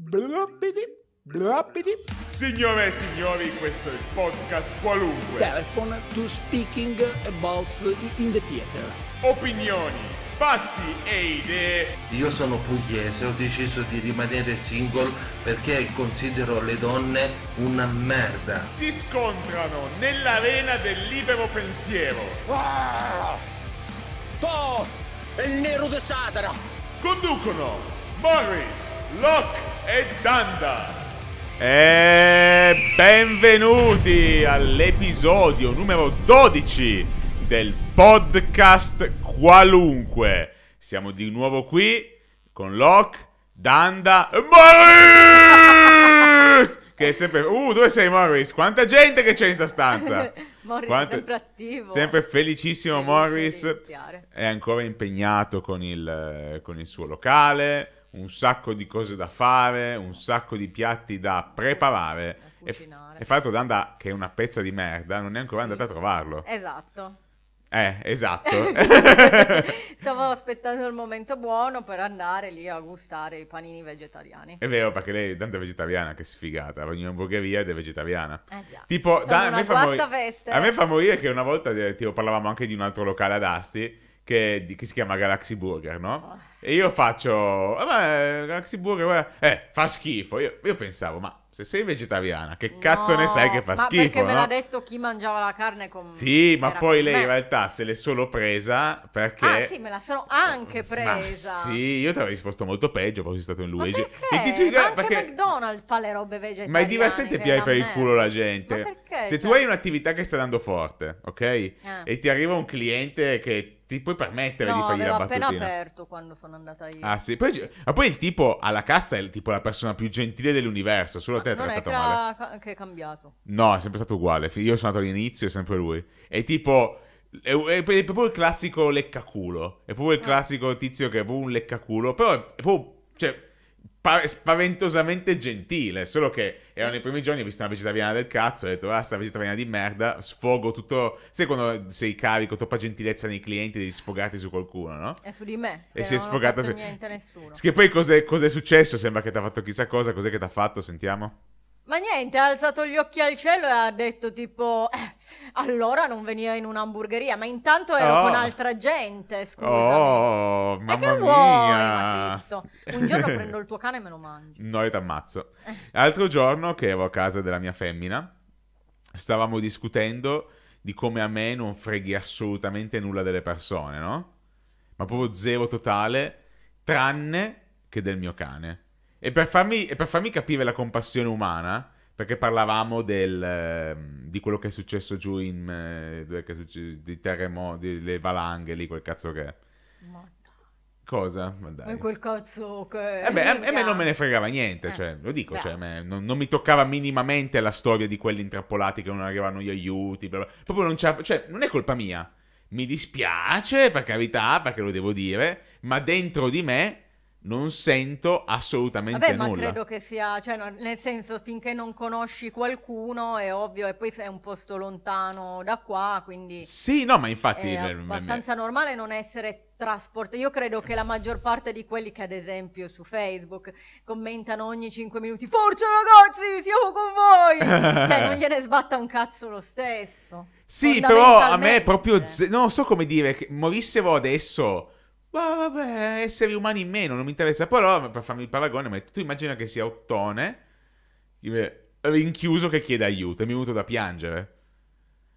Blabbidi. Blabbidi. Signore e signori, questo è il podcast qualunque. Telephone to speaking about in the theater. Opinioni, fatti e idee. Io sono pugliese, ho deciso di rimanere single perché considero le donne una merda. Si scontrano nell'arena del libero pensiero. Ah! È Il nero de Satana! Conducono Morris, Locke e Danda. E eh, benvenuti all'episodio numero 12 del podcast qualunque. Siamo di nuovo qui con Locke, Danda e Maurice! Che è sempre... Uh, dove sei Morris? Quanta gente che c'è in sta stanza! Morris Quanta... sempre attivo. Sempre felicissimo Morris. È ancora impegnato con il, con il suo locale un sacco di cose da fare, un sacco di piatti da preparare. Da e, e fra l'altro Danda, che è una pezza di merda, non è ancora sì. andata a trovarlo. Esatto. Eh, esatto. Stavo aspettando il momento buono per andare lì a gustare i panini vegetariani. È vero, perché lei Danda è vegetariana, che sfigata. Ogni hamburgeria ed è vegetariana. Eh già. Tipo, da, a, me mori- a, me fa morire che una volta eh, tipo, parlavamo anche di un altro locale ad Asti che, che, si chiama Galaxy Burger, no? Oh. E io faccio, vabbè, Galaxy Burger, guarda, eh, fa schifo. Io, io, pensavo, ma se sei vegetariana, che cazzo no, ne sai che fa ma schifo? Perché me l'ha detto chi mangiava la carne con me. Sì, ma poi lei me. in realtà se l'è solo presa perché... Ah sì, me la sono anche presa. Ma sì, io ti avrei risposto molto peggio, Poi sei stato in Luigi. Ma E dici, ma anche perché... McDonald's fa le robe vegetariane. Ma è divertente tirare per il culo la gente. Ma perché? Se cioè... tu hai un'attività che sta andando forte, ok? Eh. E ti arriva un cliente che ti puoi permettere no, di fargli la battutina. No, appena aperto quando sono andata io. Ah sì, poi, sì. ma poi il tipo alla cassa è tipo la persona più gentile dell'universo, solo ma te è trattato non è male. Ca- che è cambiato. No, è sempre stato uguale, io sono andato all'inizio è sempre lui. È tipo... È, è, è proprio il classico leccaculo. È proprio il eh. classico tizio che è proprio un leccaculo. Però è, è proprio... Cioè, spaventosamente gentile, solo che erano i primi giorni, ho visto una vegetariana del cazzo, ho detto, ah, sta vegetariana di merda, sfogo tutto... Sai quando sei carico, troppa gentilezza nei clienti, devi sfogarti su qualcuno, no? È su di me. E si è sfogata su... niente a nessuno. Che poi cos'è, cos'è successo? Sembra che ti ha fatto chissà cosa, cos'è che ti ha fatto? Sentiamo. Ma niente, ha alzato gli occhi al cielo e ha detto tipo, eh, allora non veniva in un'hamburgeria, ma intanto ero oh. con altra gente, scusami. Oh, mamma che vuoi, mia! Un giorno prendo il tuo cane e me lo mangio. No, io ammazzo. Eh. L'altro giorno che ero a casa della mia femmina, stavamo discutendo di come a me non freghi assolutamente nulla delle persone, no? Ma proprio zero totale, tranne che del mio cane. E per farmi, e per farmi capire la compassione umana, perché parlavamo del, ehm, di quello che è successo giù in... Eh, successo, di terremoti, le valanghe lì, quel cazzo che è. Ma... Cosa? Ma dai. quel cazzo che... Eh beh, a, a me non me ne fregava niente, eh. cioè, lo dico, cioè, me, non, non, mi toccava minimamente la storia di quelli intrappolati che non arrivano gli aiuti, bla bla. proprio non c'è... Cioè, non è colpa mia. Mi dispiace, per carità, perché lo devo dire, ma dentro di me non sento assolutamente Vabbè, nulla. ma credo che sia, cioè, nel senso, finché non conosci qualcuno è ovvio, e poi sei un posto lontano da qua, quindi... Sì, no, ma infatti... È abbastanza normale non essere trasportato. Io credo che la maggior parte di quelli che, ad esempio, su Facebook commentano ogni 5 minuti «Forza ragazzi, siamo con voi!» Cioè, non gliene sbatta un cazzo lo stesso. Sì, però a me proprio... Z- non so come dire, che morissero adesso vabbè, esseri umani in meno, non mi interessa. Però, per farmi il paragone, ma tu immagina che sia Ottone rinchiuso che chiede aiuto, è venuto da piangere.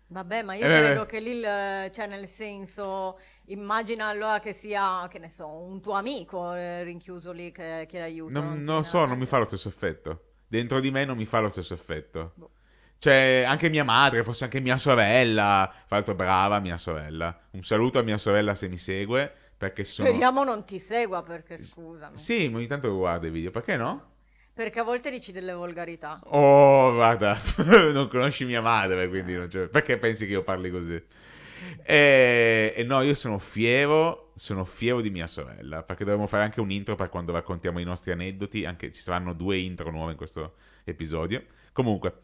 Vabbè, ma io eh, credo eh. che lì, cioè nel senso, immagina allora che sia, che ne so, un tuo amico eh, rinchiuso lì che chiede aiuto. Non, non, non so, non mi fa lo stesso effetto. Dentro di me non mi fa lo stesso effetto. Boh. Cioè, anche mia madre, forse anche mia sorella, fra l'altro brava mia sorella. Un saluto a mia sorella se mi segue perché sono... Speriamo non ti segua perché scusami. Sì, ogni tanto guarda i video, perché no? Perché a volte dici delle volgarità. Oh, guarda, non conosci mia madre, quindi eh. non c'è... Perché pensi che io parli così? E, e, no, io sono fiero, sono fiero di mia sorella, perché dovremmo fare anche un intro per quando raccontiamo i nostri aneddoti, anche ci saranno due intro nuove in questo episodio. Comunque,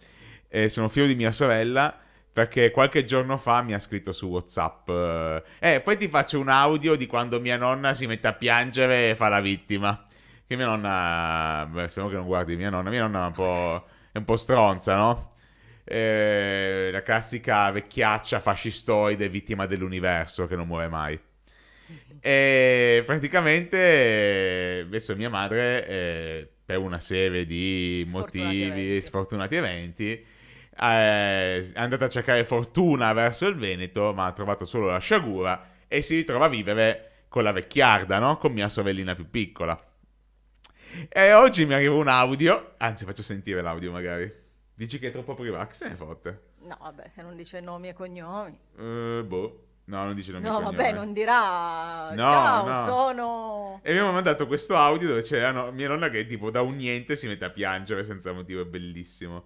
eh, sono fiero di mia sorella perché qualche giorno fa mi ha scritto su WhatsApp. Eh, eh, poi ti faccio un audio di quando mia nonna si mette a piangere e fa la vittima. Che mia nonna. Beh, speriamo che non guardi mia nonna. Mia nonna è un po', è un po stronza, no? Eh, la classica vecchiaccia fascistoide vittima dell'universo che non muore mai. E praticamente adesso mia madre, eh, per una serie di motivi, eventi, sfortunati eventi eh, è andata a cercare fortuna verso il Veneto, ma ha trovato solo la sciagura e si ritrova a vivere con la vecchiarda, no? Con mia sorellina più piccola. E oggi mi arriva un audio, anzi faccio sentire l'audio magari. Dici che è troppo privato, se ne fotte. No, vabbè, se non dice nomi e cognomi. Uh, boh. No, non dice nomi no, e cognomi. No, vabbè, non dirà no, ciao, no. sono... E mi hanno mandato questo audio dove c'era no, mia nonna che tipo da un niente si mette a piangere senza motivo, è bellissimo.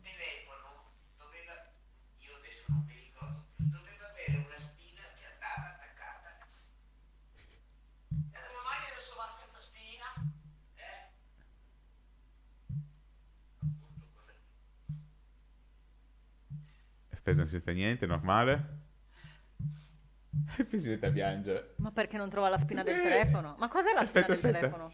Aspetta, non c'è niente, normale. E poi si mette a piangere. Ma perché non trova la spina sì. del telefono? Ma cos'è la aspetta, spina aspetta. del telefono?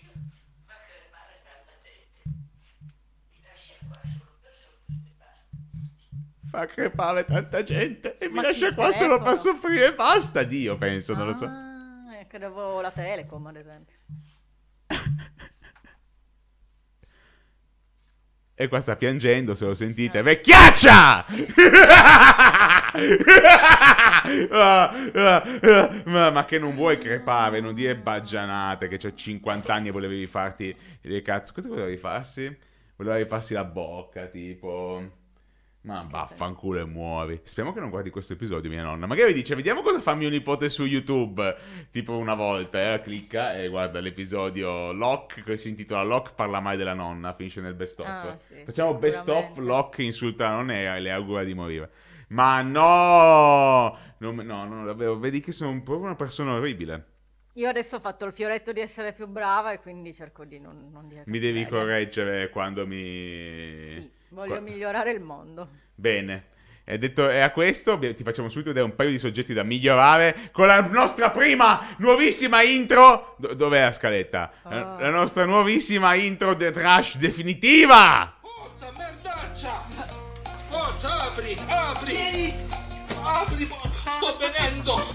Fa crepare tanta gente e mi lascia qua telefono? solo per soffrire. Basta, Dio, penso, ah, non lo so. Eh, ah, Credevo la Telecom, ad esempio. E qua sta piangendo, se lo sentite, ah. vecchiaccia! ma, che non vuoi crepare, non dire baggianate, che c'ho 50 anni e volevi farti le cazzo. Cosa volevi farsi? Volevi farsi la bocca, tipo... Ma vaffanculo e muori. Speriamo che non guardi questo episodio, mia nonna. Magari dice, vediamo cosa fa mio nipote su YouTube. Tipo una volta, eh, clicca e guarda l'episodio Locke, che si intitola Locke parla mai della nonna, finisce nel best of. Ah, sì, Facciamo best of, Locke insulta la nonna e le augura di morire. Ma no! Non, no, no, davvero, vedi che sono proprio una persona orribile. Io adesso ho fatto il fioretto di essere più brava e quindi cerco di non, non dire... Mi devi correggere quando mi... Sì Voglio Qua... migliorare il mondo. Bene. E detto è a questo, ti facciamo subito vedere un paio di soggetti da migliorare con la nostra prima nuovissima intro. Do dov'è la scaletta? Oh. La nostra nuovissima intro The trash definitiva. Forza, merdaccia! Forza, apri, apri! Vieni. Apri, sto venendo!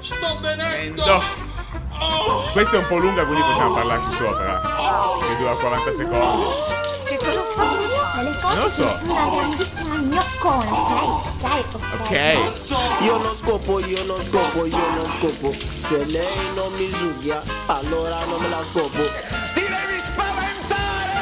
Sto venendo! Oh. Questa è un po' lunga, quindi possiamo oh. parlarci sopra. Che dura 40 secondi. Oh. Che cosa sto dicendo? Le cose so. sono grandissima gnoccola, ok? Dai, ok. Ok. Io non scopo, io non scopo, io non scopo. Se lei non mi succhia, allora non me la scopo. Ti devi spaventare!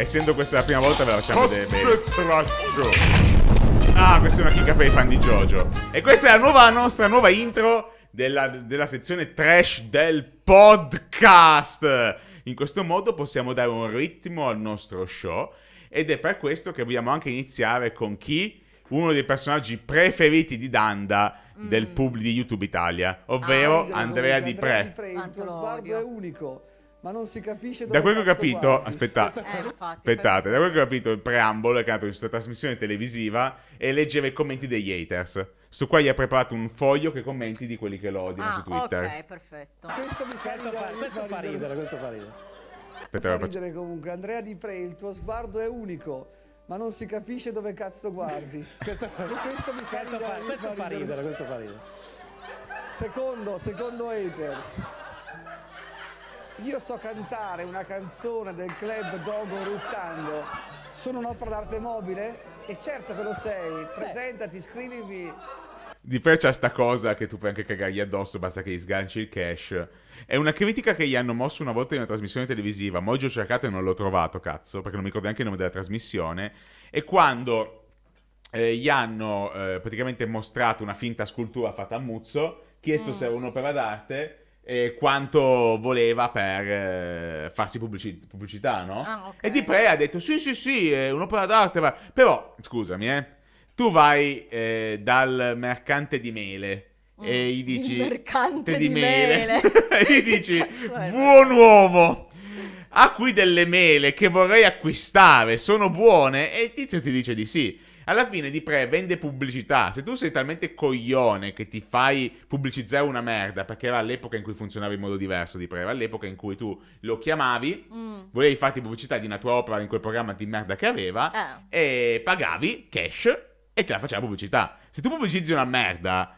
Essendo questa la prima volta ve la facciamo vedere bene. Ah, questa è una chicca per i fan di Jojo. E questa è la nuova, nostra nuova intro della, della sezione trash del podcast. In questo modo possiamo dare un ritmo al nostro show ed è per questo che vogliamo anche iniziare con chi? Uno dei personaggi preferiti di Danda mm. del pubblico di YouTube Italia, ovvero ah, Andrea Di Pre. Andrea Di Pre, il cioè, tuo sguardo è unico. Ma non si capisce da quello che ho capito, guardi. aspettate, eh, infatti, aspettate, da quello che ho capito il preambolo è creato in questa trasmissione televisiva e leggeva i commenti degli haters. Su cui hai preparato un foglio che commenti di quelli che lo odiano ah, su Twitter. Ok, perfetto. Questo mi fa ridere, questo fa ridere, questo fa ridere. Aspetta, fa ridere comunque. Andrea Di Pre, il tuo sguardo è unico, ma non si capisce dove cazzo guardi. questo, questo mi fa ridere, questo fa ridere, questo fa ridere. Secondo, secondo haters. Io so cantare una canzone del club Dogo Ruttando. Sono un'opera d'arte mobile? E certo che lo sei. Presentati, scrivimi. Di per c'è sta cosa che tu puoi anche cagargli addosso, basta che gli sganci il cash. È una critica che gli hanno mosso una volta in una trasmissione televisiva. ma oggi ho cercato e non l'ho trovato, cazzo, perché non mi ricordo neanche il nome della trasmissione. E quando eh, gli hanno eh, praticamente mostrato una finta scultura fatta a Muzzo, chiesto mm. se era un'opera d'arte eh, quanto voleva per eh, farsi pubblici- pubblicità, no? Ah, okay. E Di Pre ha detto sì, sì, sì, è un'opera d'arte, va. però scusami, eh, tu vai eh, dal mercante di mele mm. e gli dici... Il mercante di, di mele. mele. e gli dici, buon uomo! ha qui delle mele che vorrei acquistare, sono buone? E il tizio ti dice di sì alla fine di pre vende pubblicità. Se tu sei talmente coglione che ti fai pubblicizzare una merda, perché era l'epoca in cui funzionava in modo diverso di pre, era l'epoca in cui tu lo chiamavi, mm. volevi farti pubblicità di una tua opera in quel programma di merda che aveva, eh. e pagavi cash e te la faceva pubblicità. Se tu pubblicizzi una merda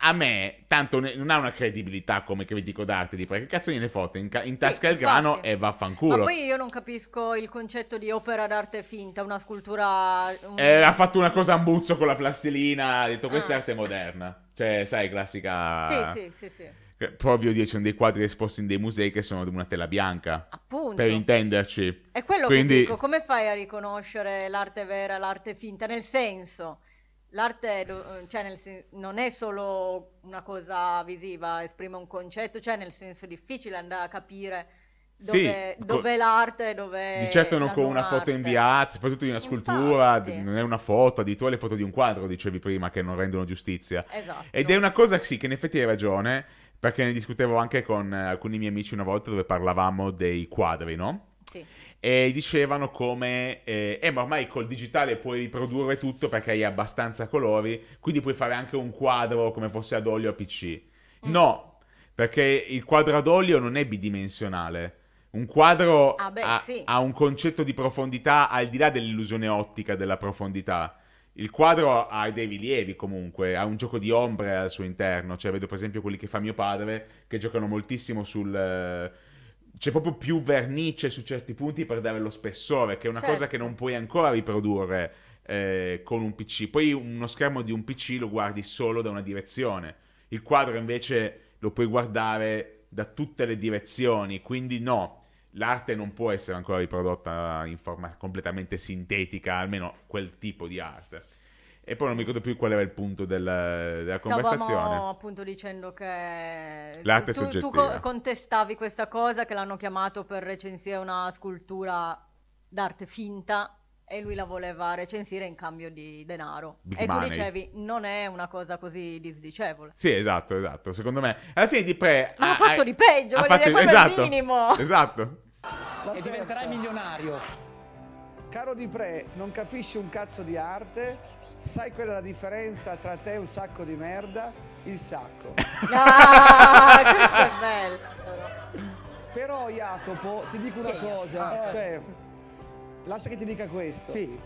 a me tanto ne, non ha una credibilità come critico d'arte di perché eh, cazzo gliene fotte in, in tasca sì, il grano e vaffanculo ma poi io non capisco il concetto di opera d'arte finta una scultura un... eh, ha fatto una cosa a ambuzzo con la plastilina ha detto questa ah. è arte moderna cioè sai classica sì sì sì sì eh, proprio dietro sono dei quadri esposti in dei musei che sono di una tela bianca. Appunto. Per intenderci. È quello Quindi... che dico, come fai a riconoscere l'arte vera e l'arte finta? Nel senso, l'arte eh, cioè nel sen- non è solo una cosa visiva, esprime un concetto, cioè nel senso è difficile andare a capire dove, sì, dove co- l'arte, dove... Di certo non con una arte. foto inviata, soprattutto di una scultura, Infatti. non è una foto, di tu le foto di un quadro, dicevi prima, che non rendono giustizia. Esatto. Ed è una cosa, sì, che in effetti hai ragione, perché ne discutevo anche con eh, alcuni miei amici una volta dove parlavamo dei quadri, no? Sì. E dicevano come, eh, eh, ma ormai col digitale puoi riprodurre tutto perché hai abbastanza colori, quindi puoi fare anche un quadro come fosse ad olio a PC. Mm. No, perché il quadro ad olio non è bidimensionale. Un quadro ah beh, ha, sì. ha un concetto di profondità al di là dell'illusione ottica della profondità. Il quadro ha dei rilievi comunque, ha un gioco di ombre al suo interno, cioè vedo per esempio quelli che fa mio padre che giocano moltissimo sul, c'è proprio più vernice su certi punti per dare lo spessore, che è una certo. cosa che non puoi ancora riprodurre eh, con un PC. Poi uno schermo di un PC lo guardi solo da una direzione, il quadro invece lo puoi guardare da tutte le direzioni, quindi no, l'arte non può essere ancora riprodotta in forma completamente sintetica, almeno quel tipo di arte. E poi non mi ricordo più qual era il punto della, della conversazione. Stavamo appunto dicendo che l'arte tu, tu, tu contestavi questa cosa che l'hanno chiamato per recensire una scultura d'arte finta e lui la voleva recensire in cambio di denaro. Big e money. tu dicevi, non è una cosa così disdicevole. Sì, esatto, esatto. Secondo me, alla fine di pre... Ma ha, ah, ha fatto eh, di peggio, vuol fatto... dire esatto, il minimo. Esatto. e diventerai milionario. Caro Di Pre, non capisci un cazzo di arte, sai qual è la differenza tra te e un sacco di merda? Il sacco. Ah, questo è bello. Però Jacopo, ti dico una cosa, ah. cioè, lascia che ti dica questo. Sì.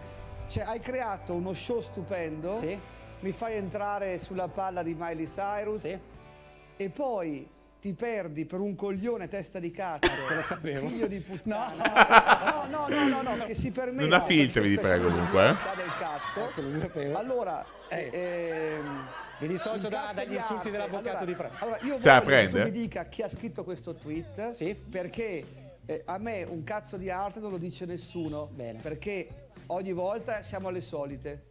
Cioè, hai creato uno show stupendo. Sì. Mi fai entrare sulla palla di Miley Cyrus. Sì. E poi ti perdi per un coglione testa di cazzo. Te lo sapevo. Figlio di puttana. No, no, no, no, no, che si permette. Non ha filtri, vi prego, comunque. Eh. del cazzo. Ecco, lo sapevo. Allora, eh, eh ehm, mi dissocio da, dagli insulti dell'avvocato allora, di Prego. Allora, io Se voglio che tu mi dica chi ha scritto questo tweet. Sì. Perché eh, a me un cazzo di arte non lo dice nessuno. Bene. Perché ogni volta siamo alle solite.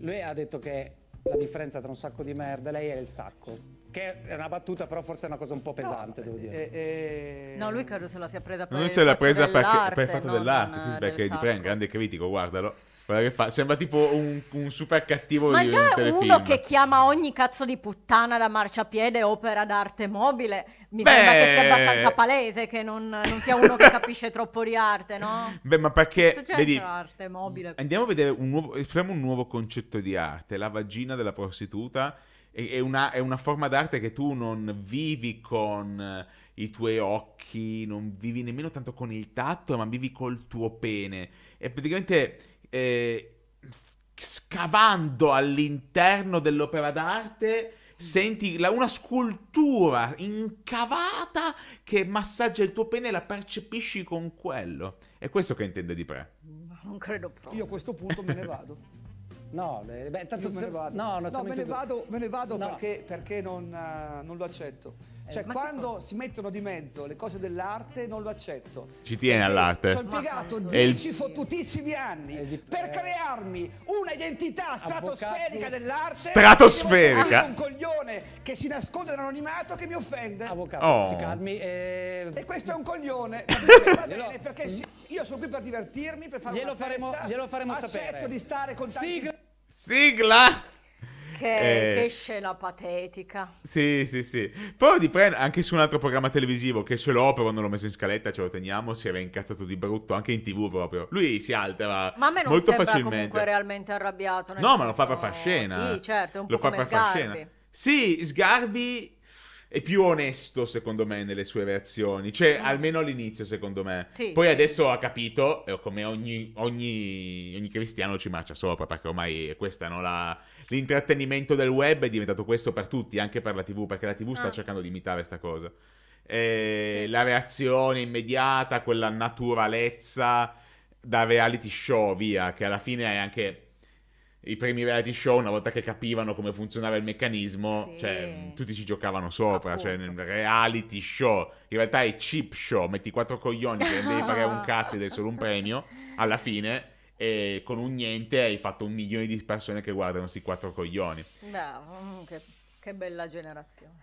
Lui ha detto che la differenza tra un sacco di merda e lei è il sacco che è una battuta, però forse è una cosa un po' pesante, no, devo eh, dire. Eh, eh... No, lui credo se la sia presa per Lui se l'ha presa perché, per il fatto dell'arte, sì, perché di un grande critico, guardalo. Guarda che fa, sembra tipo un, un super cattivo di un telefilm. Ma già uno che chiama ogni cazzo di puttana da marciapiede opera d'arte mobile, mi Beh... sembra che sia abbastanza palese che non, non sia uno che capisce troppo di arte, no? Beh, ma perché... vedi, arte mobile? Andiamo a vedere un nuovo, un nuovo concetto di arte, la vagina della prostituta è una, è una forma d'arte che tu non vivi con eh, i tuoi occhi, non vivi nemmeno tanto con il tatto, ma vivi col tuo pene. E praticamente eh, scavando all'interno dell'opera d'arte senti la, una scultura incavata che massaggia il tuo pene e la percepisci con quello. È questo che intende di pre. Non credo proprio. Io a questo punto me ne vado. No, beh, tanto se, no, no, me, ne vado, me ne vado no. perché, perché non, uh, non, lo accetto. Eh, cioè, Ma quando si mettono di mezzo le cose dell'arte, non lo accetto. Ci tiene all'arte. Ci ho impiegato dieci il... fottutissimi anni eh, di... per eh. crearmi una identità Avvocati. stratosferica dell'arte. Stratosferica! un coglione che si nasconde dall'anonimato che mi offende. Avvocato, oh. si calmi. Eh... E questo è un coglione. perché io sono qui per divertirmi, per fare glielo una faremo, Glielo faremo accetto sapere. Accetto di stare con tanti... Sigla! Sigla! Che, eh, che, scena patetica. Sì, sì, sì. Poi di Pren anche su un altro programma televisivo che ce l'ho, però non l'ho messo in scaletta, ce lo teniamo, si era incazzato di brutto anche in tv proprio. Lui si altera Ma a me non molto sembra facilmente. comunque realmente arrabbiato. No, senso... ma lo fa per far scena. Sì, certo, è un lo po' lo fa per far scena. Sì, Sgarbi è più onesto, secondo me, nelle sue reazioni. Cioè, mm. almeno all'inizio, secondo me. Sì, Poi sì. adesso ha capito, eh, come ogni, ogni, ogni, cristiano ci marcia sopra, perché ormai è questa, no, la, l'intrattenimento del web è diventato questo per tutti, anche per la TV, perché la TV sta ah. cercando di imitare questa cosa. Sì. La reazione immediata, quella naturalezza da reality show, via, che alla fine è anche i primi reality show, una volta che capivano come funzionava il meccanismo, sì. cioè, tutti ci giocavano sopra, cioè, Appunto. cioè nel reality show, in realtà è chip show, metti quattro coglioni che devi pagare un cazzo ed è solo un premio, alla fine e con un niente hai fatto un milione di persone che guardano questi quattro coglioni. Bravo, mm, che, che bella generazione.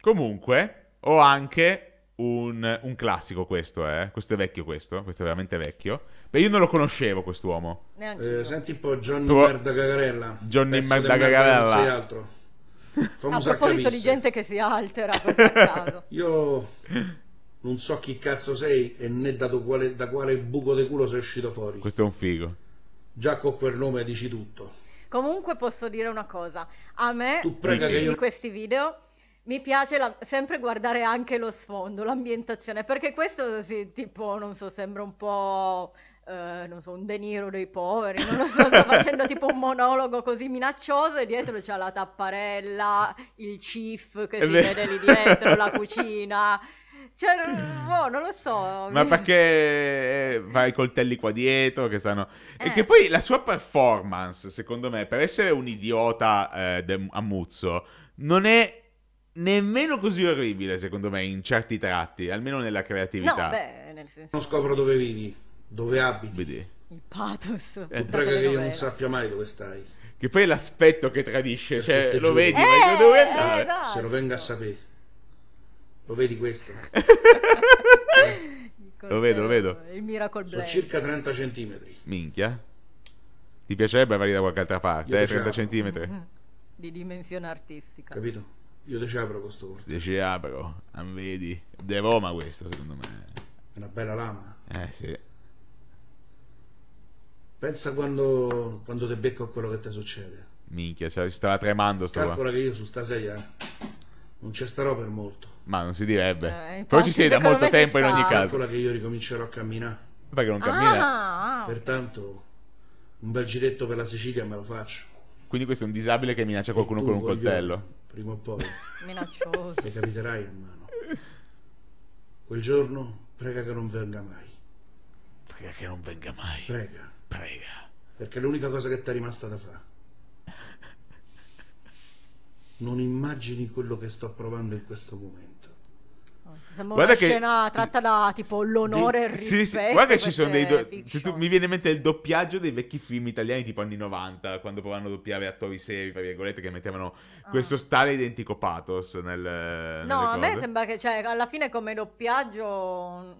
Comunque, ho anche un, un classico questo, eh. Questo è vecchio questo, questo è veramente vecchio. Beh, io non lo conoscevo quest'uomo. Neanche eh, senti un po' Johnny tu... Merda Cagarella. Johnny Merda Cagarella. Non altro. Famosa A proposito di gente che si altera, caso. Io non so chi cazzo sei e né quale, da quale buco di culo sei uscito fuori. Questo è un figo. Già con quel nome dici tutto. Comunque posso dire una cosa. A me che io... questi video mi piace la, sempre guardare anche lo sfondo, l'ambientazione, perché questo sì, tipo, non so, sembra un po', eh, non so, un deniro dei poveri, non lo so, sto facendo tipo un monologo così minaccioso e dietro c'è la tapparella, il chief che si vede lì dietro, la cucina... Cioè, boh, non lo so. Ma perché fa eh, i coltelli qua dietro che stanno... Eh. E che eh. poi la sua performance, secondo me, per essere un idiota eh, de- a muzzo, non è nemmeno così orribile, secondo me, in certi tratti, almeno nella creatività. No, beh, nel senso... Non scopro dove vivi, dove abiti. Vedi. Il pathos. Eh, prega che io non sappia mai dove stai. Che poi è l'aspetto che tradisce, cioè, lo giù. vedi, eh, ma dove eh, andare? Se lo venga a sapere. Lo vedi questo? Lo vedo, lo vedo. Il Miracle Blade. Sono circa 30 centimetri. Minchia. Ti piacerebbe andare da qualche altra parte, io eh, 30 centimetri. Mm-hmm. Di dimensione artistica. Capito? Io te ci apro questo sto portone. Te ci apro, non vedi. De Roma questo, secondo me. È una bella lama. Eh, sì. Pensa quando, quando te becco a quello che ti succede. Minchia, cioè, stava tremando sto Calcola qua. che io su sta sedia non ci starò per molto. Ma non si direbbe. Eh, Però ci sei da molto tempo in ogni caso. Calcola che io ricomincerò a camminare. Perché non cammina? Ah, ah. Pertanto un bel giretto per la Sicilia me lo faccio. Quindi questo è un disabile che minaccia qualcuno tu, con un voglio... coltello prima o poi. Minaccioso. Le capiterai a mano. Quel giorno prega che non venga mai. Prega che non venga mai. Prega. Prega. Perché è l'unica cosa che ti è rimasta da fare. Non immagini quello che sto provando in questo momento. Sembra guarda una che... scena tratta da tipo l'onore di... sì, sì, guarda che ci sono dei do... tu... Diciamo. mi viene in mente il doppiaggio dei vecchi film italiani tipo anni 90 quando provavano a doppiare attori seri fra virgolette che mettevano ah. questo stile identico pathos nel... no a me sembra che cioè alla fine come doppiaggio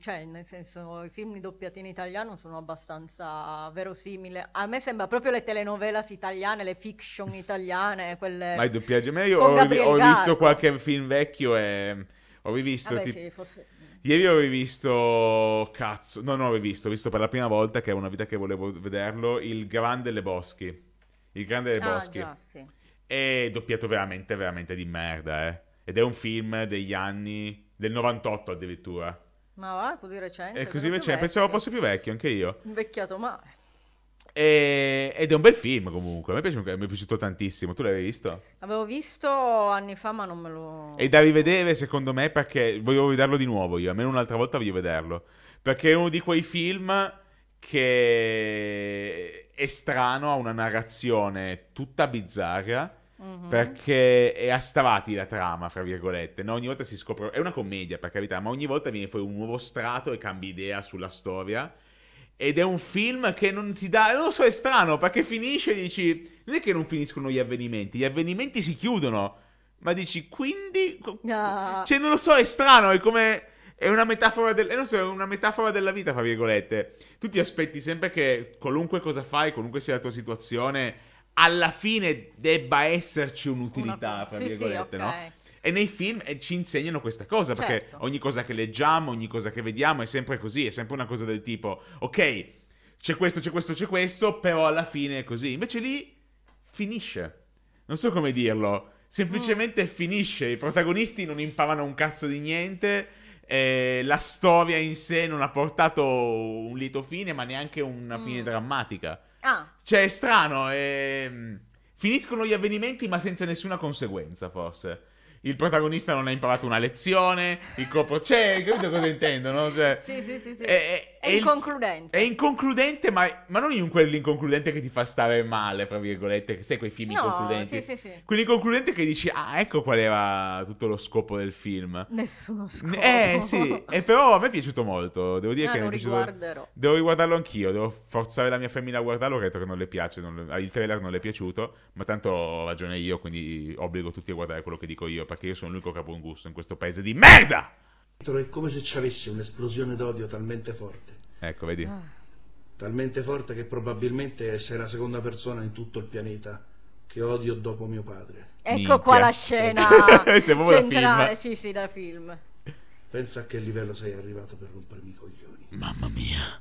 cioè nel senso i film doppiati in italiano sono abbastanza verosimili. A me sembra proprio le telenovelas italiane, le fiction italiane, quelle... Ma i doppiaggi, ma io ho, ho, visto qualche film vecchio e ho rivisto... Vabbè, tipo... sì, forse... Ieri ho rivisto, cazzo, no, non ho rivisto, ho visto per la prima volta, che è una vita che volevo vederlo, Il Grande Le Boschi. Il Grande Le ah, Boschi. Ah, già, sì. È doppiato veramente, veramente di merda, eh. Ed è un film degli anni, del 98 addirittura. Ma va, così recente. E così recente, pensavo fosse più vecchio, anche io. Invecchiato male. E... Ed è un bel film comunque, A me piaciuto, mi è, piaciuto, tantissimo, tu l'hai visto? L'avevo visto anni fa ma non me lo... E da rivedere secondo me perché volevo vederlo di nuovo io, almeno un'altra volta voglio vederlo, perché è uno di quei film che è strano, ha una narrazione tutta bizzarra Mm-hmm. Perché è a la trama, fra virgolette. No, ogni volta si scopre. È una commedia, per carità, ma ogni volta viene fuori un nuovo strato e cambi idea sulla storia. Ed è un film che non ti dà. Non lo so, è strano perché finisce e dici. Non è che non finiscono gli avvenimenti, gli avvenimenti si chiudono. Ma dici, quindi. No. Ah. Cioè, non lo so, è strano, è come. È una, del... Eh, so, è una metafora della vita, fra virgolette. Tu ti aspetti sempre che qualunque cosa fai, qualunque sia la tua situazione alla fine debba esserci un'utilità, tra sì, virgolette, sì, okay. no? E nei film eh, ci insegnano questa cosa, certo. perché ogni cosa che leggiamo, ogni cosa che vediamo è sempre così, è sempre una cosa del tipo, ok, c'è questo, c'è questo, c'è questo, però alla fine è così. Invece lì finisce. Non so come dirlo. Semplicemente mm. finisce. I protagonisti non imparano un cazzo di niente. Eh, la storia in sé non ha portato un lieto fine, ma neanche una fine mm. drammatica. Ah. Cioè, è strano. È... Ehm, finiscono gli avvenimenti, ma senza nessuna conseguenza, forse. Il protagonista non ha imparato una lezione, il corpo c'è, cioè, capito cosa intendono? Cioè, sì, sì, sì. sì. È, è, inconcludente. è inconcludente, ma, ma non in quell'inconcludente che ti fa stare male, fra virgolette, che sai quei film no, inconcludenti. Sì, sì, sì. Quell'inconcludente che dici, ah, ecco qual era tutto lo scopo del film. Nessuno scopo. Eh, sì, e però a me è piaciuto molto, devo dire no, ah, che... è piaciuto. Devo riguardarlo anch'io, devo forzare la mia femmina a guardarlo, Ho detto che non le piace, non, ah, il trailer non le è piaciuto, ma tanto ho ragione io, quindi obbligo tutti a guardare quello che dico io, perché io sono l'unico che ha buon gusto in questo paese di merda! È come se ci avessi un'esplosione d'odio talmente forte. Ecco, vedi? Ah. Talmente forte che probabilmente sei la seconda persona in tutto il pianeta che odio dopo mio padre. Ecco Minchia. qua la scena centrale, sì, sì, da film. Pensa a che livello sei arrivato per rompermi i coglioni. Mamma mia.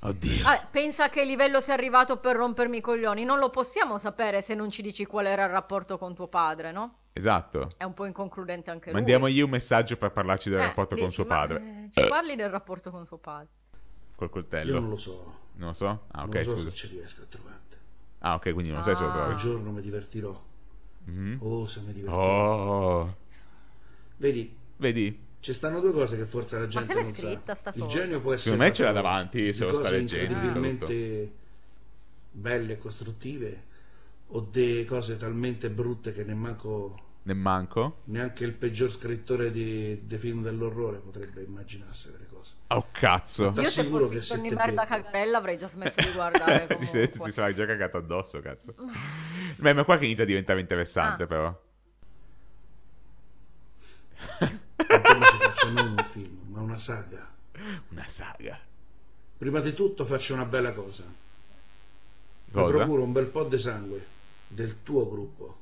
Oddio. Ah, pensa a che livello sei arrivato per rompermi i coglioni. Non lo possiamo sapere se non ci dici qual era il rapporto con tuo padre, no? Esatto. È un po' inconcludente anche Mandiamogli lui. Mandiamogli un messaggio per parlarci del eh, rapporto dici, con suo padre. eh, ci parli del rapporto con suo padre? Col coltello? Io non lo so. Non lo so? Ah, ok, non so scusa. se ci riesco a trovarti. Ah, ok, quindi non ah. sai se lo ah. trovi. Un giorno mi divertirò. Mm-hmm. Oh, se mi divertirò. Oh. Vedi? Vedi? ci stanno due cose che forse la gente non scritta, sa. Il cosa? genio può essere Secondo me ce l'ha davanti se lo sta leggendo, incredibilmente belle e costruttive o delle cose talmente brutte che nemmeno Nemmanco? Neanche il peggior scrittore di, di film dell'orrore potrebbe immaginarsi delle cose. Oh cazzo! Io se fossi Sonny Bear da Carpella avrei già smesso di guardare Si, si sarà già cagato addosso, cazzo. Beh, ma qua che inizia a diventare interessante ah. però. ma una saga. Una saga. Prima di tutto faccio una bella cosa. cosa? procuro un bel po' di sangue del tuo gruppo.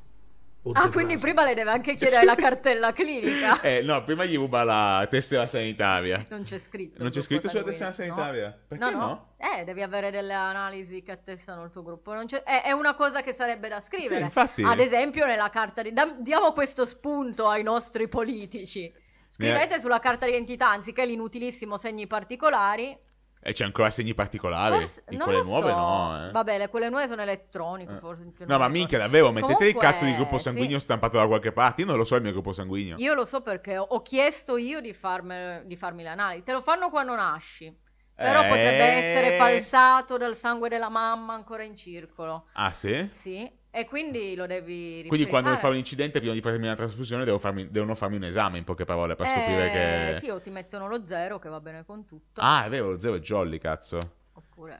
Ah, quindi base. prima le deve anche chiedere la cartella clinica. Eh, no, prima gli ruba la tessera sanitaria. Non c'è scritto. Non c'è scritto sulla tessera sanitaria? No. Perché no, no? no? Eh, devi avere delle analisi che attestano il tuo gruppo. È, è, una cosa che sarebbe da scrivere. Sì, infatti. Ad esempio nella carta di... diamo questo spunto ai nostri politici. Scrivete eh. sulla carta d'identità anziché l'inutilissimo segni particolari. E c'è ancora segni particolari? Forse, in quelle nuove so. no. Eh. Vabbè, le, quelle nuove sono elettroniche. Eh. Forse, cioè, no, ma minchia, davvero, mettete Comunque, il cazzo di gruppo sanguigno sì. stampato da qualche parte. Io non lo so il mio gruppo sanguigno. Io lo so perché ho chiesto io di, farmi, di farmi l'analisi. Te lo fanno quando nasci. Però eh... potrebbe essere falsato dal sangue della mamma ancora in circolo. Ah, sì? Sì. E quindi lo devi ripetere. Quindi quando fa un incidente, prima di farmi una trasfusione, farmi, devono farmi un esame, in poche parole, per eh, scoprire che... Sì, o ti mettono lo zero, che va bene con tutto. Ah, è vero, lo zero è jolly, cazzo. Oppure...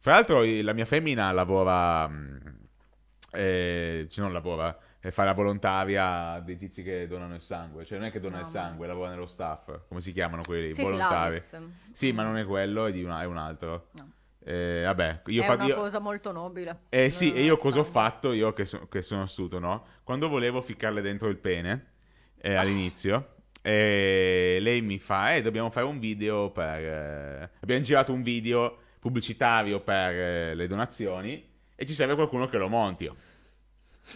Fra l'altro la mia femmina lavora... Mm, eh, cioè non lavora, eh, fa la volontaria dei tizi che donano il sangue. Cioè non è che dona no, il sangue, ma... lavora nello staff. Come si chiamano quelli? Sì, volontari. Sì, mm. ma non è quello, è, una, è un altro. No. Eh, vabbè, io è fa- una io... cosa molto nobile. Eh sì, e io cosa ho fatto? Io che, so- che sono assurdo, no? Quando volevo ficcarle dentro il pene eh, ah. all'inizio, e lei mi fa, eh, dobbiamo fare un video per... Eh, abbiamo girato un video pubblicitario per eh, le donazioni e ci serve qualcuno che lo monti.